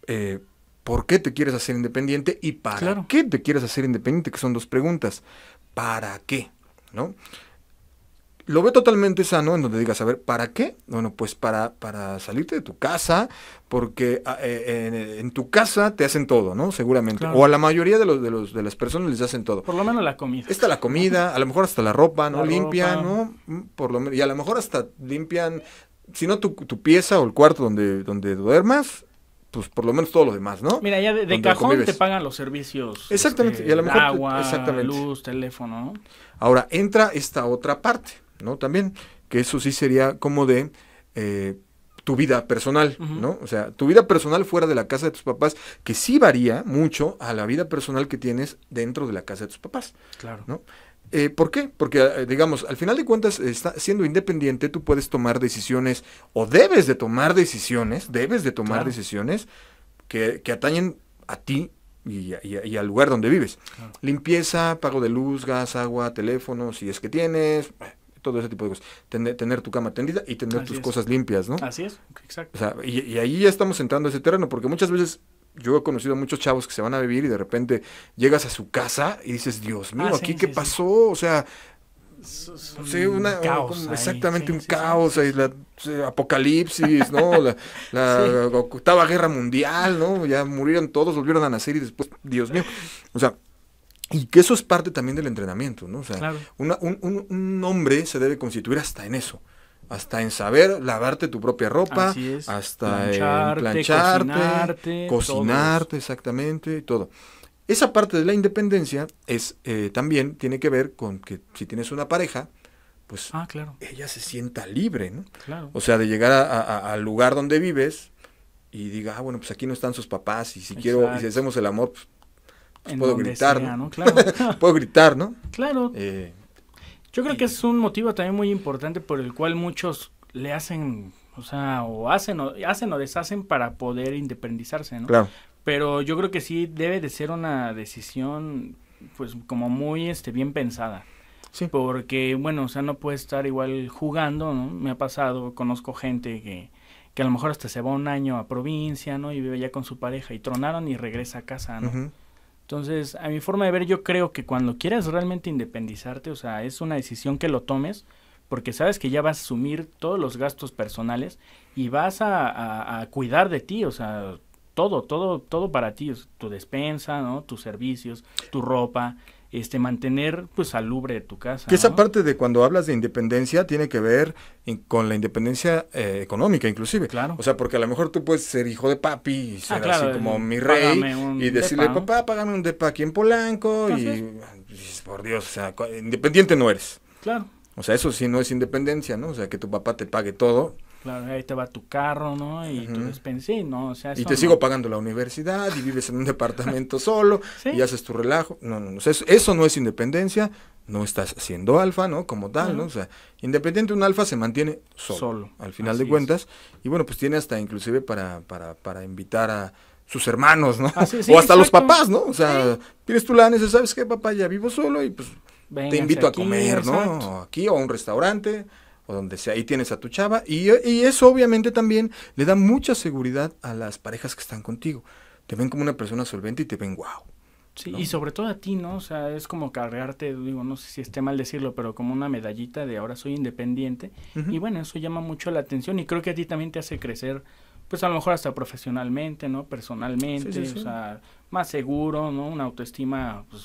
Eh, ¿Por qué te quieres hacer independiente? ¿Y para qué te quieres hacer independiente? Que son dos preguntas. ¿Para qué? ¿No? lo veo totalmente sano en donde digas, a ver, ¿para qué? Bueno, pues para, para salirte de tu casa, porque ah, eh, en, tu casa te hacen todo, ¿no? Seguramente. O a la mayoría de, los, de, los, de las personas les hacen todo. Por lo menos la comida. Está la comida, a lo mejor hasta la ropa, ¿no? limpian Limpia, ¿no? Mm, por lo y a lo mejor hasta limpian, si no tu, tu pieza o el cuarto donde, donde duermas, pues por lo menos todo lo demás, ¿no? Mira, ya de, cajón te pagan los servicios. Exactamente, y a lo este, mejor agua, exactamente. luz, teléfono, ¿no? Ahora entra esta otra parte ¿no? También, que eso sí sería como de eh, tu vida personal, ¿no? O sea, tu vida personal fuera de la casa de tus papás, que sí varía mucho a la vida personal que tienes dentro de la casa de tus papás. Claro. ¿no? Eh, ¿Por qué? Porque, eh, digamos, al final de cuentas, está, siendo independiente, tú puedes tomar decisiones o debes de tomar decisiones, debes de tomar decisiones que, atañen a ti y, al lugar donde vives. Limpieza, pago de luz, gas, agua, teléfono, si es que tienes, todo ese tipo de cosas. Tener, tu cama tendida y tener tus cosas limpias, ¿no? Así es, exacto. O sea, y, ahí ya estamos entrando a ese terreno, porque muchas veces yo he conocido a muchos chavos que se van a vivir y de repente llegas a su casa y dices, Dios mío, ah, ¿aquí qué pasó? O sea, sí, caos exactamente un caos, la, apocalipsis, ¿no? La, la octava guerra mundial, ¿no? Ya murieron todos, volvieron a nacer y después, Dios mío. O sea, y que eso es parte también del entrenamiento, ¿no? O sea, un, un, un, hombre se debe constituir hasta en eso. Hasta en saber lavarte tu propia ropa, hasta en plancharte, cocinarte, exactamente, todo. Esa parte de la independencia es eh, también tiene que ver con que si tienes una pareja, pues ah, ella se sienta libre, ¿no? O sea, de llegar al lugar donde vives y diga, ah, bueno, pues aquí no están sus papás y si quiero y hacemos el amor, pues, puedo gritar, ¿no? Claro. puedo eh, gritar, ¿no? Claro. Yo creo que es un motivo también muy importante por el cual muchos le hacen, o sea, o hacen o, hacen o deshacen para poder independizarse, ¿no? Claro. Pero yo creo que sí debe de ser una decisión, pues, como muy, este, bien pensada. Sí. Porque, bueno, o sea, no puede estar igual jugando, ¿no? Me ha pasado, conozco gente que, que a lo mejor hasta se va un año a provincia, ¿no? Y vive ya con su pareja y tronaron y regresa a casa, ¿no? Entonces, a mi forma de ver, yo creo que cuando quieras realmente independizarte, o sea, es una decisión que lo tomes, porque sabes que ya vas a asumir todos los gastos personales y vas a, cuidar de ti, o sea, todo, todo, todo para ti, tu despensa, ¿no? Tus servicios, tu ropa, este, mantener pues salubre tu casa. Que esa parte de cuando hablas de independencia tiene que ver con la independencia eh, económica inclusive. Claro. O sea, porque a lo mejor tú puedes ser hijo de papi y ah, ser así como mi rey y decirle, papá, págame un depa aquí en Polanco y, y, por Dios, o sea, independiente no eres. Claro. O sea, eso sí no es independencia, ¿no? O sea, que tu papá te pague todo Claro, ahí te va tu carro, ¿no? Y tu despensa, ¿no? O sea, y te sigo pagando la universidad y vives en un departamento solo y haces tu relajo. No, no, no. eso, eso, no es independencia, no estás siendo alfa, ¿no? Como tal, ¿no? O sea, independiente un alfa se mantiene solo, al final de cuentas. Y bueno, pues tiene hasta inclusive para, para, para invitar a sus hermanos, ¿no? o hasta los papás, ¿no? O sea, tienes tu lana y ¿sabes qué, papá? Ya vivo solo y pues te invito a comer, ¿no? Aquí o a un restaurante o donde sea. Ahí tienes a tu chava y, eso obviamente también le da mucha seguridad a las parejas que están contigo. Te ven como una persona solvente y te ven guau. Sí, y sobre todo a ti, ¿no? O sea, es como cargarte, digo, no sé si esté mal decirlo, pero como una medallita de ahora soy independiente. Y bueno, eso llama mucho la atención y creo que a ti también te hace crecer, pues a lo mejor hasta profesionalmente, ¿no? Personalmente, o sea, más seguro, ¿no? Una autoestima, pues,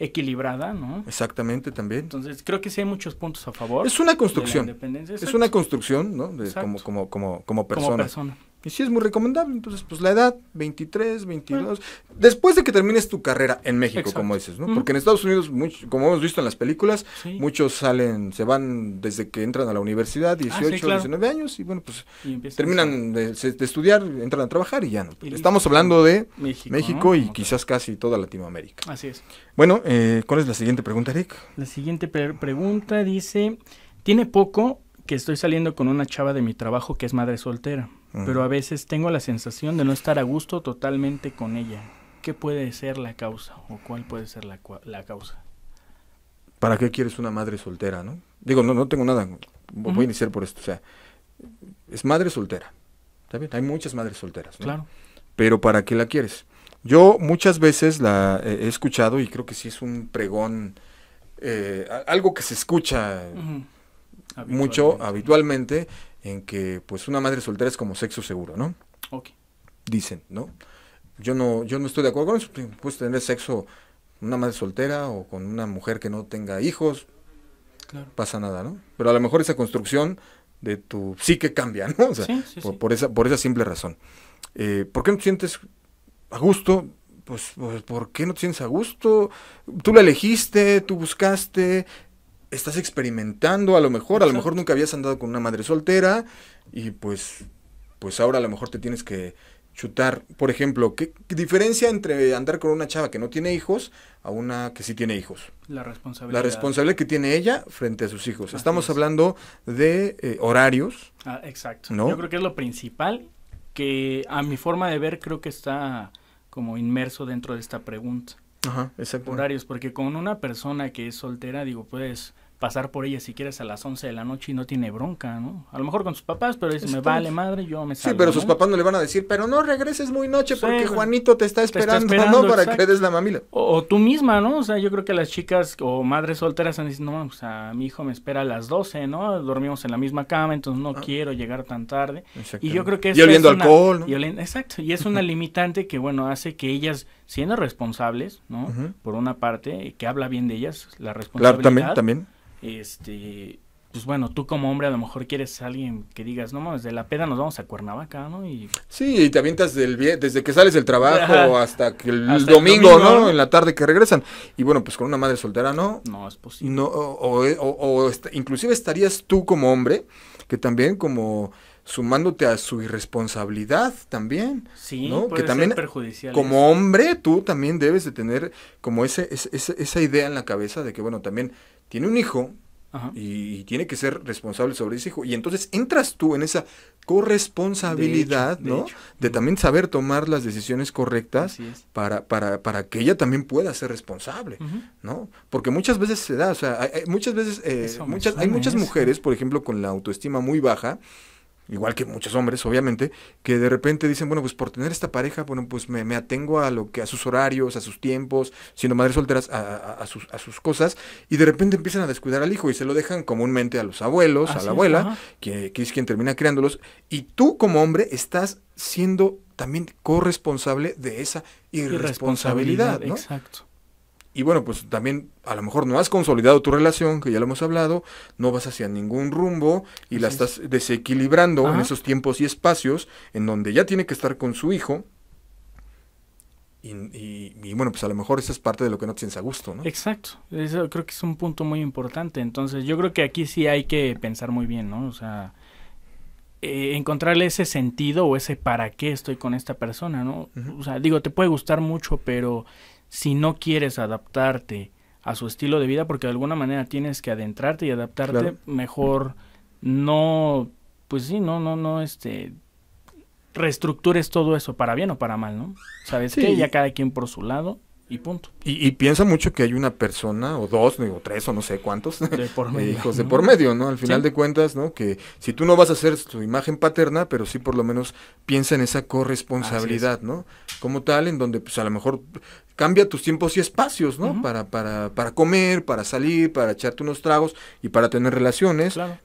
equilibrada, ¿no? Exactamente, también. Entonces, creo que sí hay muchos puntos a favor. Es una construcción. es una construcción, ¿no? como, como, como, como persona. Como persona. Y sí es muy recomendable. Entonces, pues la edad, 23, 22. Después de que termines tu carrera en México, como dices, ¿no? Porque en Estados Unidos, como hemos visto en las películas, muchos salen, se van desde que entran a la universidad, 18, ah, 19 años, y bueno, pues terminan de, estudiar, entran a trabajar y ya no. Estamos hablando de México, y quizás casi toda Latinoamérica. Así es. Bueno, eh, ¿cuál es la siguiente pregunta, Eric? La siguiente pregunta dice, tiene poco que estoy saliendo con una chava de mi trabajo que es madre soltera pero a veces tengo la sensación de no estar a gusto totalmente con ella. ¿Qué puede ser la causa o cuál puede ser la, causa? ¿Para qué quieres una madre soltera, no? Digo, no, no tengo nada. Voy a iniciar por esto. O sea, es madre soltera. ¿Está Hay muchas madres solteras. Claro. Pero ¿para qué la quieres? Yo muchas veces la he escuchado y creo que sí es un pregón, eh, algo que se escucha mucho habitualmente en que pues una madre soltera es como sexo seguro, ¿no? Ok. Dicen, ¿no? Yo no, yo no estoy de acuerdo con eso, pues tener sexo una madre soltera o con una mujer que no tenga hijos, claro. pasa nada, ¿no? Pero a lo mejor esa construcción de tu psique cambia, ¿no? O sea, sí, sí, por, por, esa, por esa simple razón. Eh, ¿Por qué no te sientes a gusto? Pues, pues, ¿por qué no te sientes a gusto? Tú la elegiste, tú buscaste, estás experimentando a lo mejor, a lo mejor nunca habías andado con una madre soltera y pues, pues ahora a lo mejor te tienes que chutar, por ejemplo, ¿qué, diferencia entre andar con una chava que no tiene hijos a una que sí tiene hijos? La responsabilidad. La responsabilidad que tiene ella frente a sus hijos. Estamos hablando de eh, horarios. Ah, exacto. Yo creo que es lo principal que a mi forma de ver creo que está como inmerso dentro de esta pregunta. Ajá, exacto. Horarios, porque con una persona que es soltera, digo, puedes pasar por ella si quieres a las 11 de la noche y no tiene bronca, ¿no? A lo mejor con sus papás, pero dice, me vale madre, yo me salgo. Sí, pero sus papás no le van a decir, pero no regreses muy noche porque Juanito te está esperando, ¿no? Para que le des la mamila. O, tú misma, ¿no? O sea, yo creo que las chicas o madres solteras han dicho, no, o sea, mi hijo me espera a las 12, ¿no? Dormimos en la misma cama, entonces no ah. quiero llegar tan tarde. Y yo creo que eso y oliendo es alcohol, y exacto, y es una limitante que, bueno, hace que ellas siendo responsables, ¿no? Por una parte, que habla bien de ellas, la responsabilidad. Claro, también, también este, pues bueno, tú como hombre a lo mejor quieres alguien que digas, no, desde la peda nos vamos a Cuernavaca, ¿no? Y... Sí, y te avientas del, desde que sales del trabajo hasta que el, domingo, ¿no? En la tarde que regresan. Y bueno, pues con una madre soltera, ¿no? No es posible. o, o, inclusive estarías tú como hombre, que también como sumándote a su irresponsabilidad también, sí, ¿no? que también como hombre tú también debes de tener como ese, esa idea en la cabeza de que bueno también tiene un hijo y, tiene que ser responsable sobre ese hijo. Y entonces entras tú en esa corresponsabilidad, de ¿no? De, también saber tomar las decisiones correctas para, para, para que ella también pueda ser responsable, ¿no? Porque muchas veces se da, o sea, muchas veces, eh, hay muchas ¿eh? mujeres, por ejemplo, con la autoestima muy baja, igual que muchos hombres, obviamente, que de repente dicen, bueno, pues por tener esta pareja, bueno, pues me, atengo a lo que, a sus horarios, a sus tiempos, siendo madres solteras, a, sus, a sus cosas, y de repente empiezan a descuidar al hijo y se lo dejan comúnmente a los abuelos, a la abuela, que, es quien termina criándolos, y tú como hombre estás siendo también corresponsable de esa irresponsabilidad. irresponsabilidad ¿no? Exacto. Y bueno, pues también a lo mejor no has consolidado tu relación, que ya lo hemos hablado, no vas hacia ningún rumbo y la estás desequilibrando en esos tiempos y espacios en donde ya tiene que estar con su hijo. Y, bueno, pues a lo mejor esa es parte de lo que no tienes a gusto, ¿no? Exacto, eso creo que es un punto muy importante. Entonces yo creo que aquí sí hay que pensar muy bien, ¿no? O sea, eh, encontrarle ese sentido o ese para qué estoy con esta persona, ¿no? O sea, digo, te puede gustar mucho, pero si no quieres adaptarte a su estilo de vida, porque de alguna manera tienes que adentrarte y adaptarte, mejor no, pues sí, no, no, no, este, reestructures todo eso para bien o para mal, ¿no? ¿Sabes que Ya cada quien por su lado y punto. Y, piensa mucho que hay una persona, o dos, o tres, o no sé cuántos, de por eh, medio, hijos de por medio, ¿no? Al final de cuentas, ¿no? Que si tú no vas a ser tu imagen paterna, pero sí por lo menos piensa en esa corresponsabilidad, ¿no? Como tal, en donde pues a lo mejor cambia tus tiempos y espacios, ¿no? para, para, para comer, para salir, para echarte unos tragos y para tener relaciones. Claro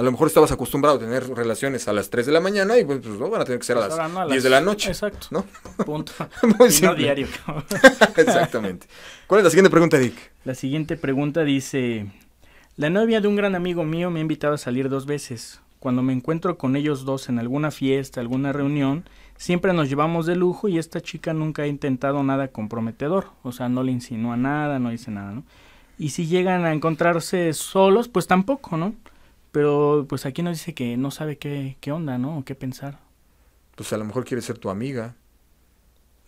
a lo mejor estabas acostumbrado a tener relaciones a las 3 de la mañana y pues, pues, no van a tener que ser a pues las, 10 de la noche. Exacto. ¿no? Punto. Muy diario. Exactamente. ¿Cuál es la siguiente pregunta, Dick? La siguiente pregunta dice, la novia de un gran amigo mío me ha invitado a salir dos veces. Cuando me encuentro con ellos dos en alguna fiesta, alguna reunión, siempre nos llevamos de lujo y esta chica nunca ha intentado nada comprometedor. O sea, no le insinúa nada, no dice nada, ¿no? Y si llegan a encontrarse solos, pues tampoco, ¿no? Pero pues aquí nos dice que no sabe qué, qué onda, ¿no? O qué pensar. Pues a lo mejor quiere ser tu amiga.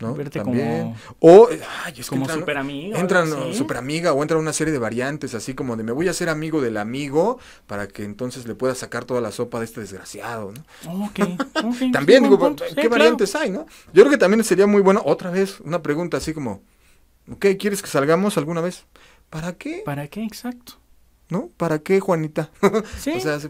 ¿no? Verte como o eh, ay, es como superamiga. entran, super amiga, entran super amiga o entran una serie de variantes así como de me voy a ser amigo del amigo para que entonces le pueda sacar toda la sopa de este desgraciado, ¿no? Okay, también digo, ¿qué variantes hay, no? Yo creo que también sería muy bueno otra vez una pregunta así como, ¿qué ¿Quieres que salgamos alguna vez? ¿Para qué? ¿Para qué? Exacto. ¿no? ¿Para qué, Juanita? o sea,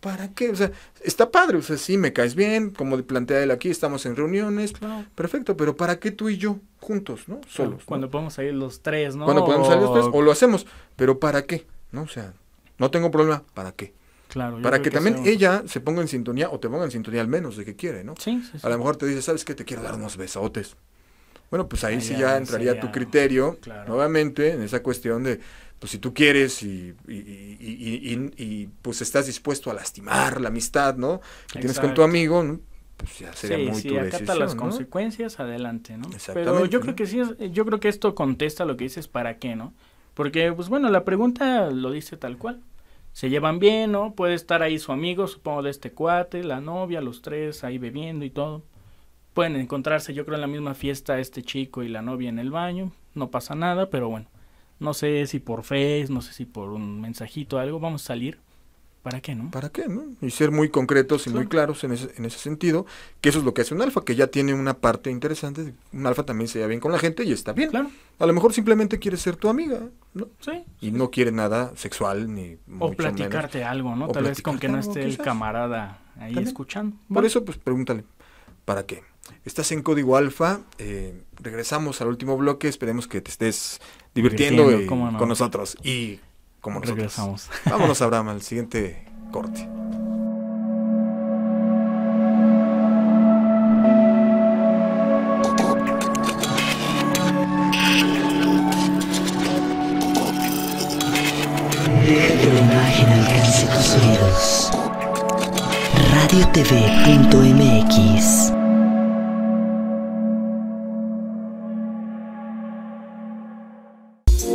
¿para qué? O sea, está padre, o sea, sí, me caes bien, como plantea él aquí, estamos en reuniones, perfecto, pero ¿para qué tú y yo juntos, ¿no? Solos. Cuando podemos salir los tres, ¿no? Cuando podemos salir los tres, o lo hacemos, pero ¿para qué? ¿No? O sea, no tengo problema, ¿para qué? Claro, para que, también ella se ponga en sintonía o te ponga en sintonía al menos de que quiere, ¿no? Sí, sí, A lo mejor te dice, ¿sabes qué? Te quiero dar unos besotes. Bueno, pues ahí sí ya, entraría tu criterio, nuevamente, en esa cuestión de, pues si tú quieres y, y, pues estás dispuesto a lastimar la amistad, ¿no? Que tienes con tu amigo, pues ya sería muy sí, tu acata las consecuencias, adelante, ¿no? Pero yo creo que sí, yo creo que esto contesta lo que dices para qué, ¿no? Porque, pues bueno, la pregunta lo dice tal cual. Se llevan bien, ¿no? Puede estar ahí su amigo, supongo, de este cuate, la novia, los tres ahí bebiendo y todo. Pueden encontrarse, yo creo, en la misma fiesta este chico y la novia en el baño. No pasa nada, pero bueno. No sé si por Face, no sé si por un mensajito o algo, vamos a salir. ¿Para qué, no? ¿Para qué, no? Y ser muy concretos y muy claros en ese, en ese sentido, que eso es lo que hace un alfa, que ya tiene una parte interesante. Un alfa también se lleva bien con la gente y está bien. Claro. A lo mejor simplemente quiere ser tu amiga, ¿no? Sí. Y no quiere nada sexual ni. O platicarte algo, ¿no? Tal vez con que no esté el camarada ahí escuchando. Por eso, pues pregúntale, ¿para qué? Estás en Código Alfa. Eh, regresamos al último bloque. Esperemos que te estés divirtiendo, con nosotros. Y como nosotros. Regresamos. Vámonos, Abraham, al siguiente corte. Imagen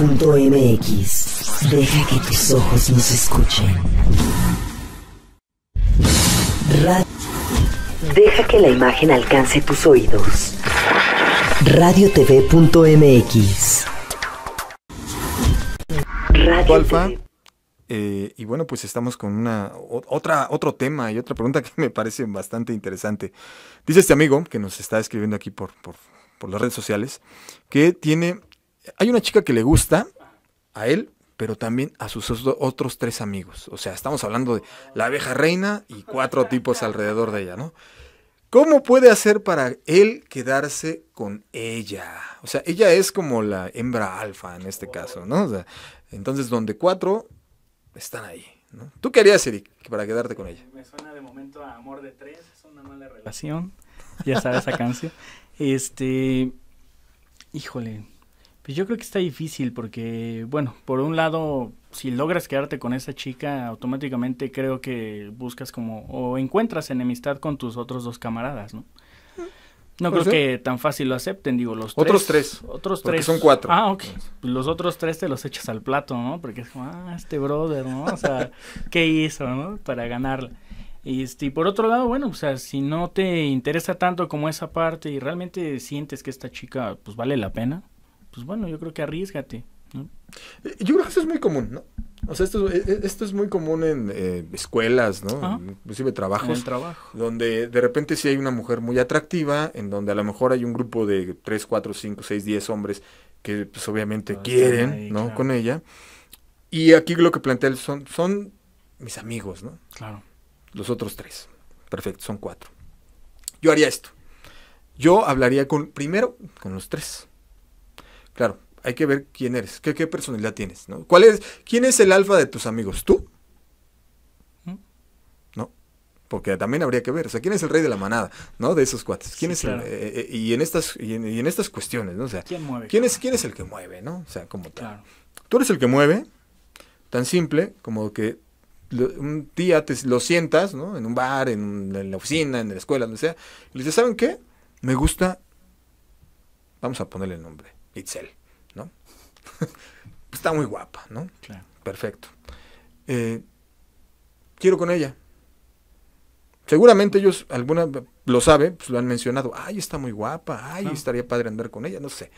mx Deja que tus ojos nos escuchen. Deja que la imagen alcance tus oídos. Radiotv.mx. Radio Alfa. Eh, y bueno, pues estamos con una otra, otro tema y otra pregunta que me parece bastante interesante. Dice este amigo que nos está escribiendo aquí por, por las redes sociales que tiene hay una chica que le gusta a él, pero también a sus otros tres amigos. O sea, estamos hablando de la abeja reina y cuatro tipos alrededor de ella, ¿no? ¿Cómo puede hacer para él quedarse con ella? O sea, ella es como la hembra alfa en este caso, ¿no? O sea, entonces, donde cuatro están ahí. ¿no? ¿Tú qué harías, Eric, para quedarte con ella? Me suena de momento a Amor de Tres, es una mala relación. Ya sabes esa canción. Este. Híjole. Pues yo creo que está difícil porque, bueno, por un lado, si logras quedarte con esa chica, automáticamente creo que buscas como, o encuentras enemistad con tus otros dos camaradas, ¿no? No creo que tan fácil lo acepten, digo, los otros tres. otros porque tres. son cuatro. Ah, ok. Pues los otros tres te los echas al plato, ¿no? Porque es como, ah, este brother, ¿no? O sea, ¿qué hizo, no? Para ganarla. Y, este, y por otro lado, bueno, o sea, si no te interesa tanto como esa parte y realmente sientes que esta chica, pues, vale la pena, pues, bueno, yo creo que arriesgate. Eh, yo creo que esto es muy común, ¿no? O sea, esto, eh, eh, esto es muy común en escuelas, ¿no? Inclusive trabajos. En trabajo. Donde de repente sí hay una mujer muy atractiva, en donde a lo mejor hay un grupo de 3, 4, 5, 6, 10 hombres que pues obviamente ah, quieren, ¿no? Con ella. Y aquí lo que plantea son, son mis amigos, ¿no? Claro. Los otros tres. Perfecto, son cuatro. Yo haría esto. Yo hablaría con, primero, con los tres. Claro, hay que ver quién eres, qué, personalidad tienes, ¿no? ¿Cuál es, ¿Quién es el alfa de tus amigos? ¿Tú? ¿Mm? ¿No? Porque también habría que ver, o sea, ¿quién es el rey de la manada, ¿no? De esos cuates. ¿Quién es el, eh, eh, y, en estas, en, estas cuestiones, ¿no? sea, ¿quién, mueve, ¿quién es, ¿quién es el que mueve, ¿no? O sea, como tal. Tú eres el que mueve, tan simple como que un día te lo sientas, ¿no? En un bar, en, en la oficina, en la escuela, donde sea, y le dices, ¿saben qué? Me gusta, vamos a ponerle el nombre, Itzel, ¿no? Está muy guapa, ¿no? Perfecto. Eh, quiero con ella. Seguramente ellos, alguna lo sabe, pues lo han mencionado. Ay, está muy guapa, ay, estaría padre andar con ella, no sé.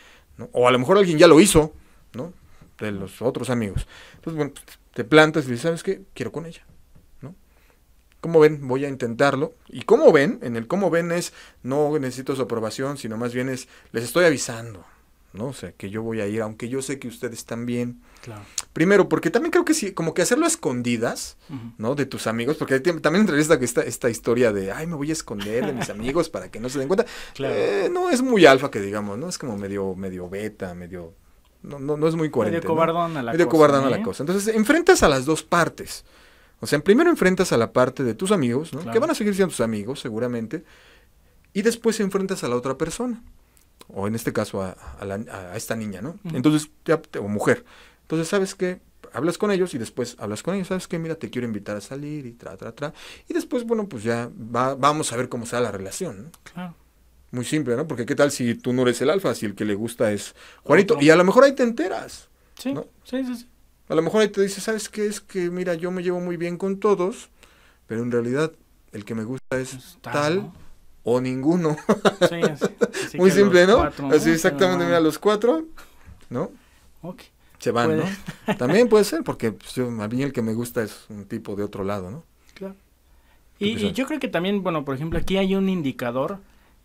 O a lo mejor alguien ya lo hizo, ¿no? De los otros amigos. Entonces, bueno, pues, te plantas y dices, ¿sabes qué? Quiero con ella. ¿no? ¿Cómo ven? Voy a intentarlo. Y cómo ven, en el cómo ven es, no necesito su aprobación, sino más bien es, les estoy avisando. ¿no? O sea, que yo voy a ir, aunque yo sé que ustedes también. Claro. Primero, porque también creo que sí, como que hacerlo escondidas, ¿no? De tus amigos, porque también entrevista que esta, esta historia de, ay, me voy a esconder de mis amigos para que no se den cuenta. Eh, no es muy alfa que digamos, ¿no? Es como medio, medio beta, medio... No, no, no es muy coherente. Medio cobardón a la ¿eh? cosa. Entonces, enfrentas a las dos partes. O sea, primero enfrentas a la parte de tus amigos, ¿no? Que van a seguir siendo tus amigos, seguramente. Y después enfrentas a la otra persona o en este caso a, esta niña, ¿no? Entonces, o mujer. Entonces, ¿sabes qué? Hablas con ellos y después hablas con ellos, ¿sabes qué? Mira, te quiero invitar a salir y tra, tra, tra. Y después, bueno, pues ya vamos a ver cómo sea la relación, ¿no? Claro. Muy simple, ¿no? Porque qué tal si tú no eres el alfa, si el que le gusta es Juanito. Y a lo mejor ahí te enteras. Sí, sí, sí, A lo mejor ahí te dice, ¿sabes qué? Es que, mira, yo me llevo muy bien con todos, pero en realidad el que me gusta es pues tal o ninguno. Muy simple, ¿no? Así exactamente, mira, los cuatro, ¿no? Se van, pues. ¿no? También puede ser, porque pues, a el que me gusta es un tipo de otro lado, ¿no? Claro. Y, yo creo que también, bueno, por ejemplo, aquí hay un indicador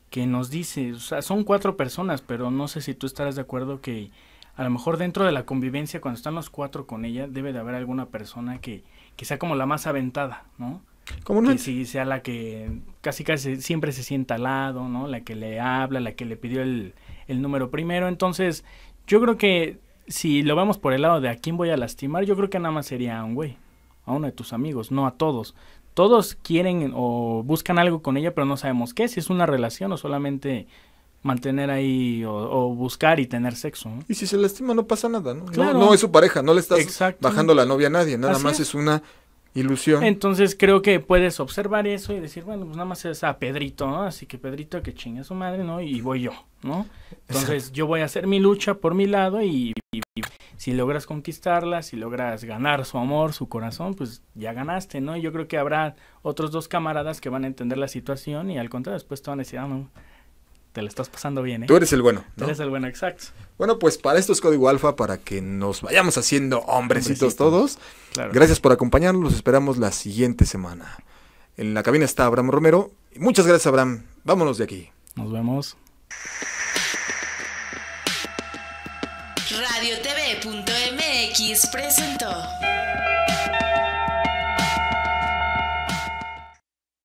que nos dice, o sea, son cuatro personas, pero no sé si tú estarás de acuerdo que a lo mejor dentro de la convivencia, cuando están los cuatro con ella, debe de haber alguna persona que, que sea como la más aventada, ¿no? ¿Cómo no? sea la que casi casi siempre se sienta al lado, ¿no? La que le habla, la que le pidió el, el número primero. Entonces, yo creo que si lo vemos por el lado de a quién voy a lastimar, yo creo que nada más sería a un güey, a uno de tus amigos, no a todos. Todos quieren o buscan algo con ella, pero no sabemos qué, si es una relación o solamente mantener ahí o, buscar y tener sexo. Y si se lastima no pasa nada, ¿no? No, es su pareja, no le estás bajando la novia a nadie, nada más es una ilusión. Entonces creo que puedes observar eso y decir, bueno, pues nada más es a Pedrito, ¿no? Así que Pedrito que chingue su madre, ¿no? Y voy yo, ¿no? Entonces yo voy a hacer mi lucha por mi lado y, si logras conquistarla, si logras ganar su amor, su corazón, pues ya ganaste, ¿no? Y yo creo que habrá otros dos camaradas que van a entender la situación y al contrario después te van a decir, ah, no, te lo estás pasando bien, ¿eh? Tú eres el bueno. Tú eres el bueno, exacto. Bueno, pues para esto es Código Alfa, para que nos vayamos haciendo hombrecitos todos. Gracias por acompañarnos, los esperamos la siguiente semana. En la cabina está Abraham Romero. Muchas gracias, Abraham. Vámonos de aquí. Nos vemos. RadioTV.mx presentó.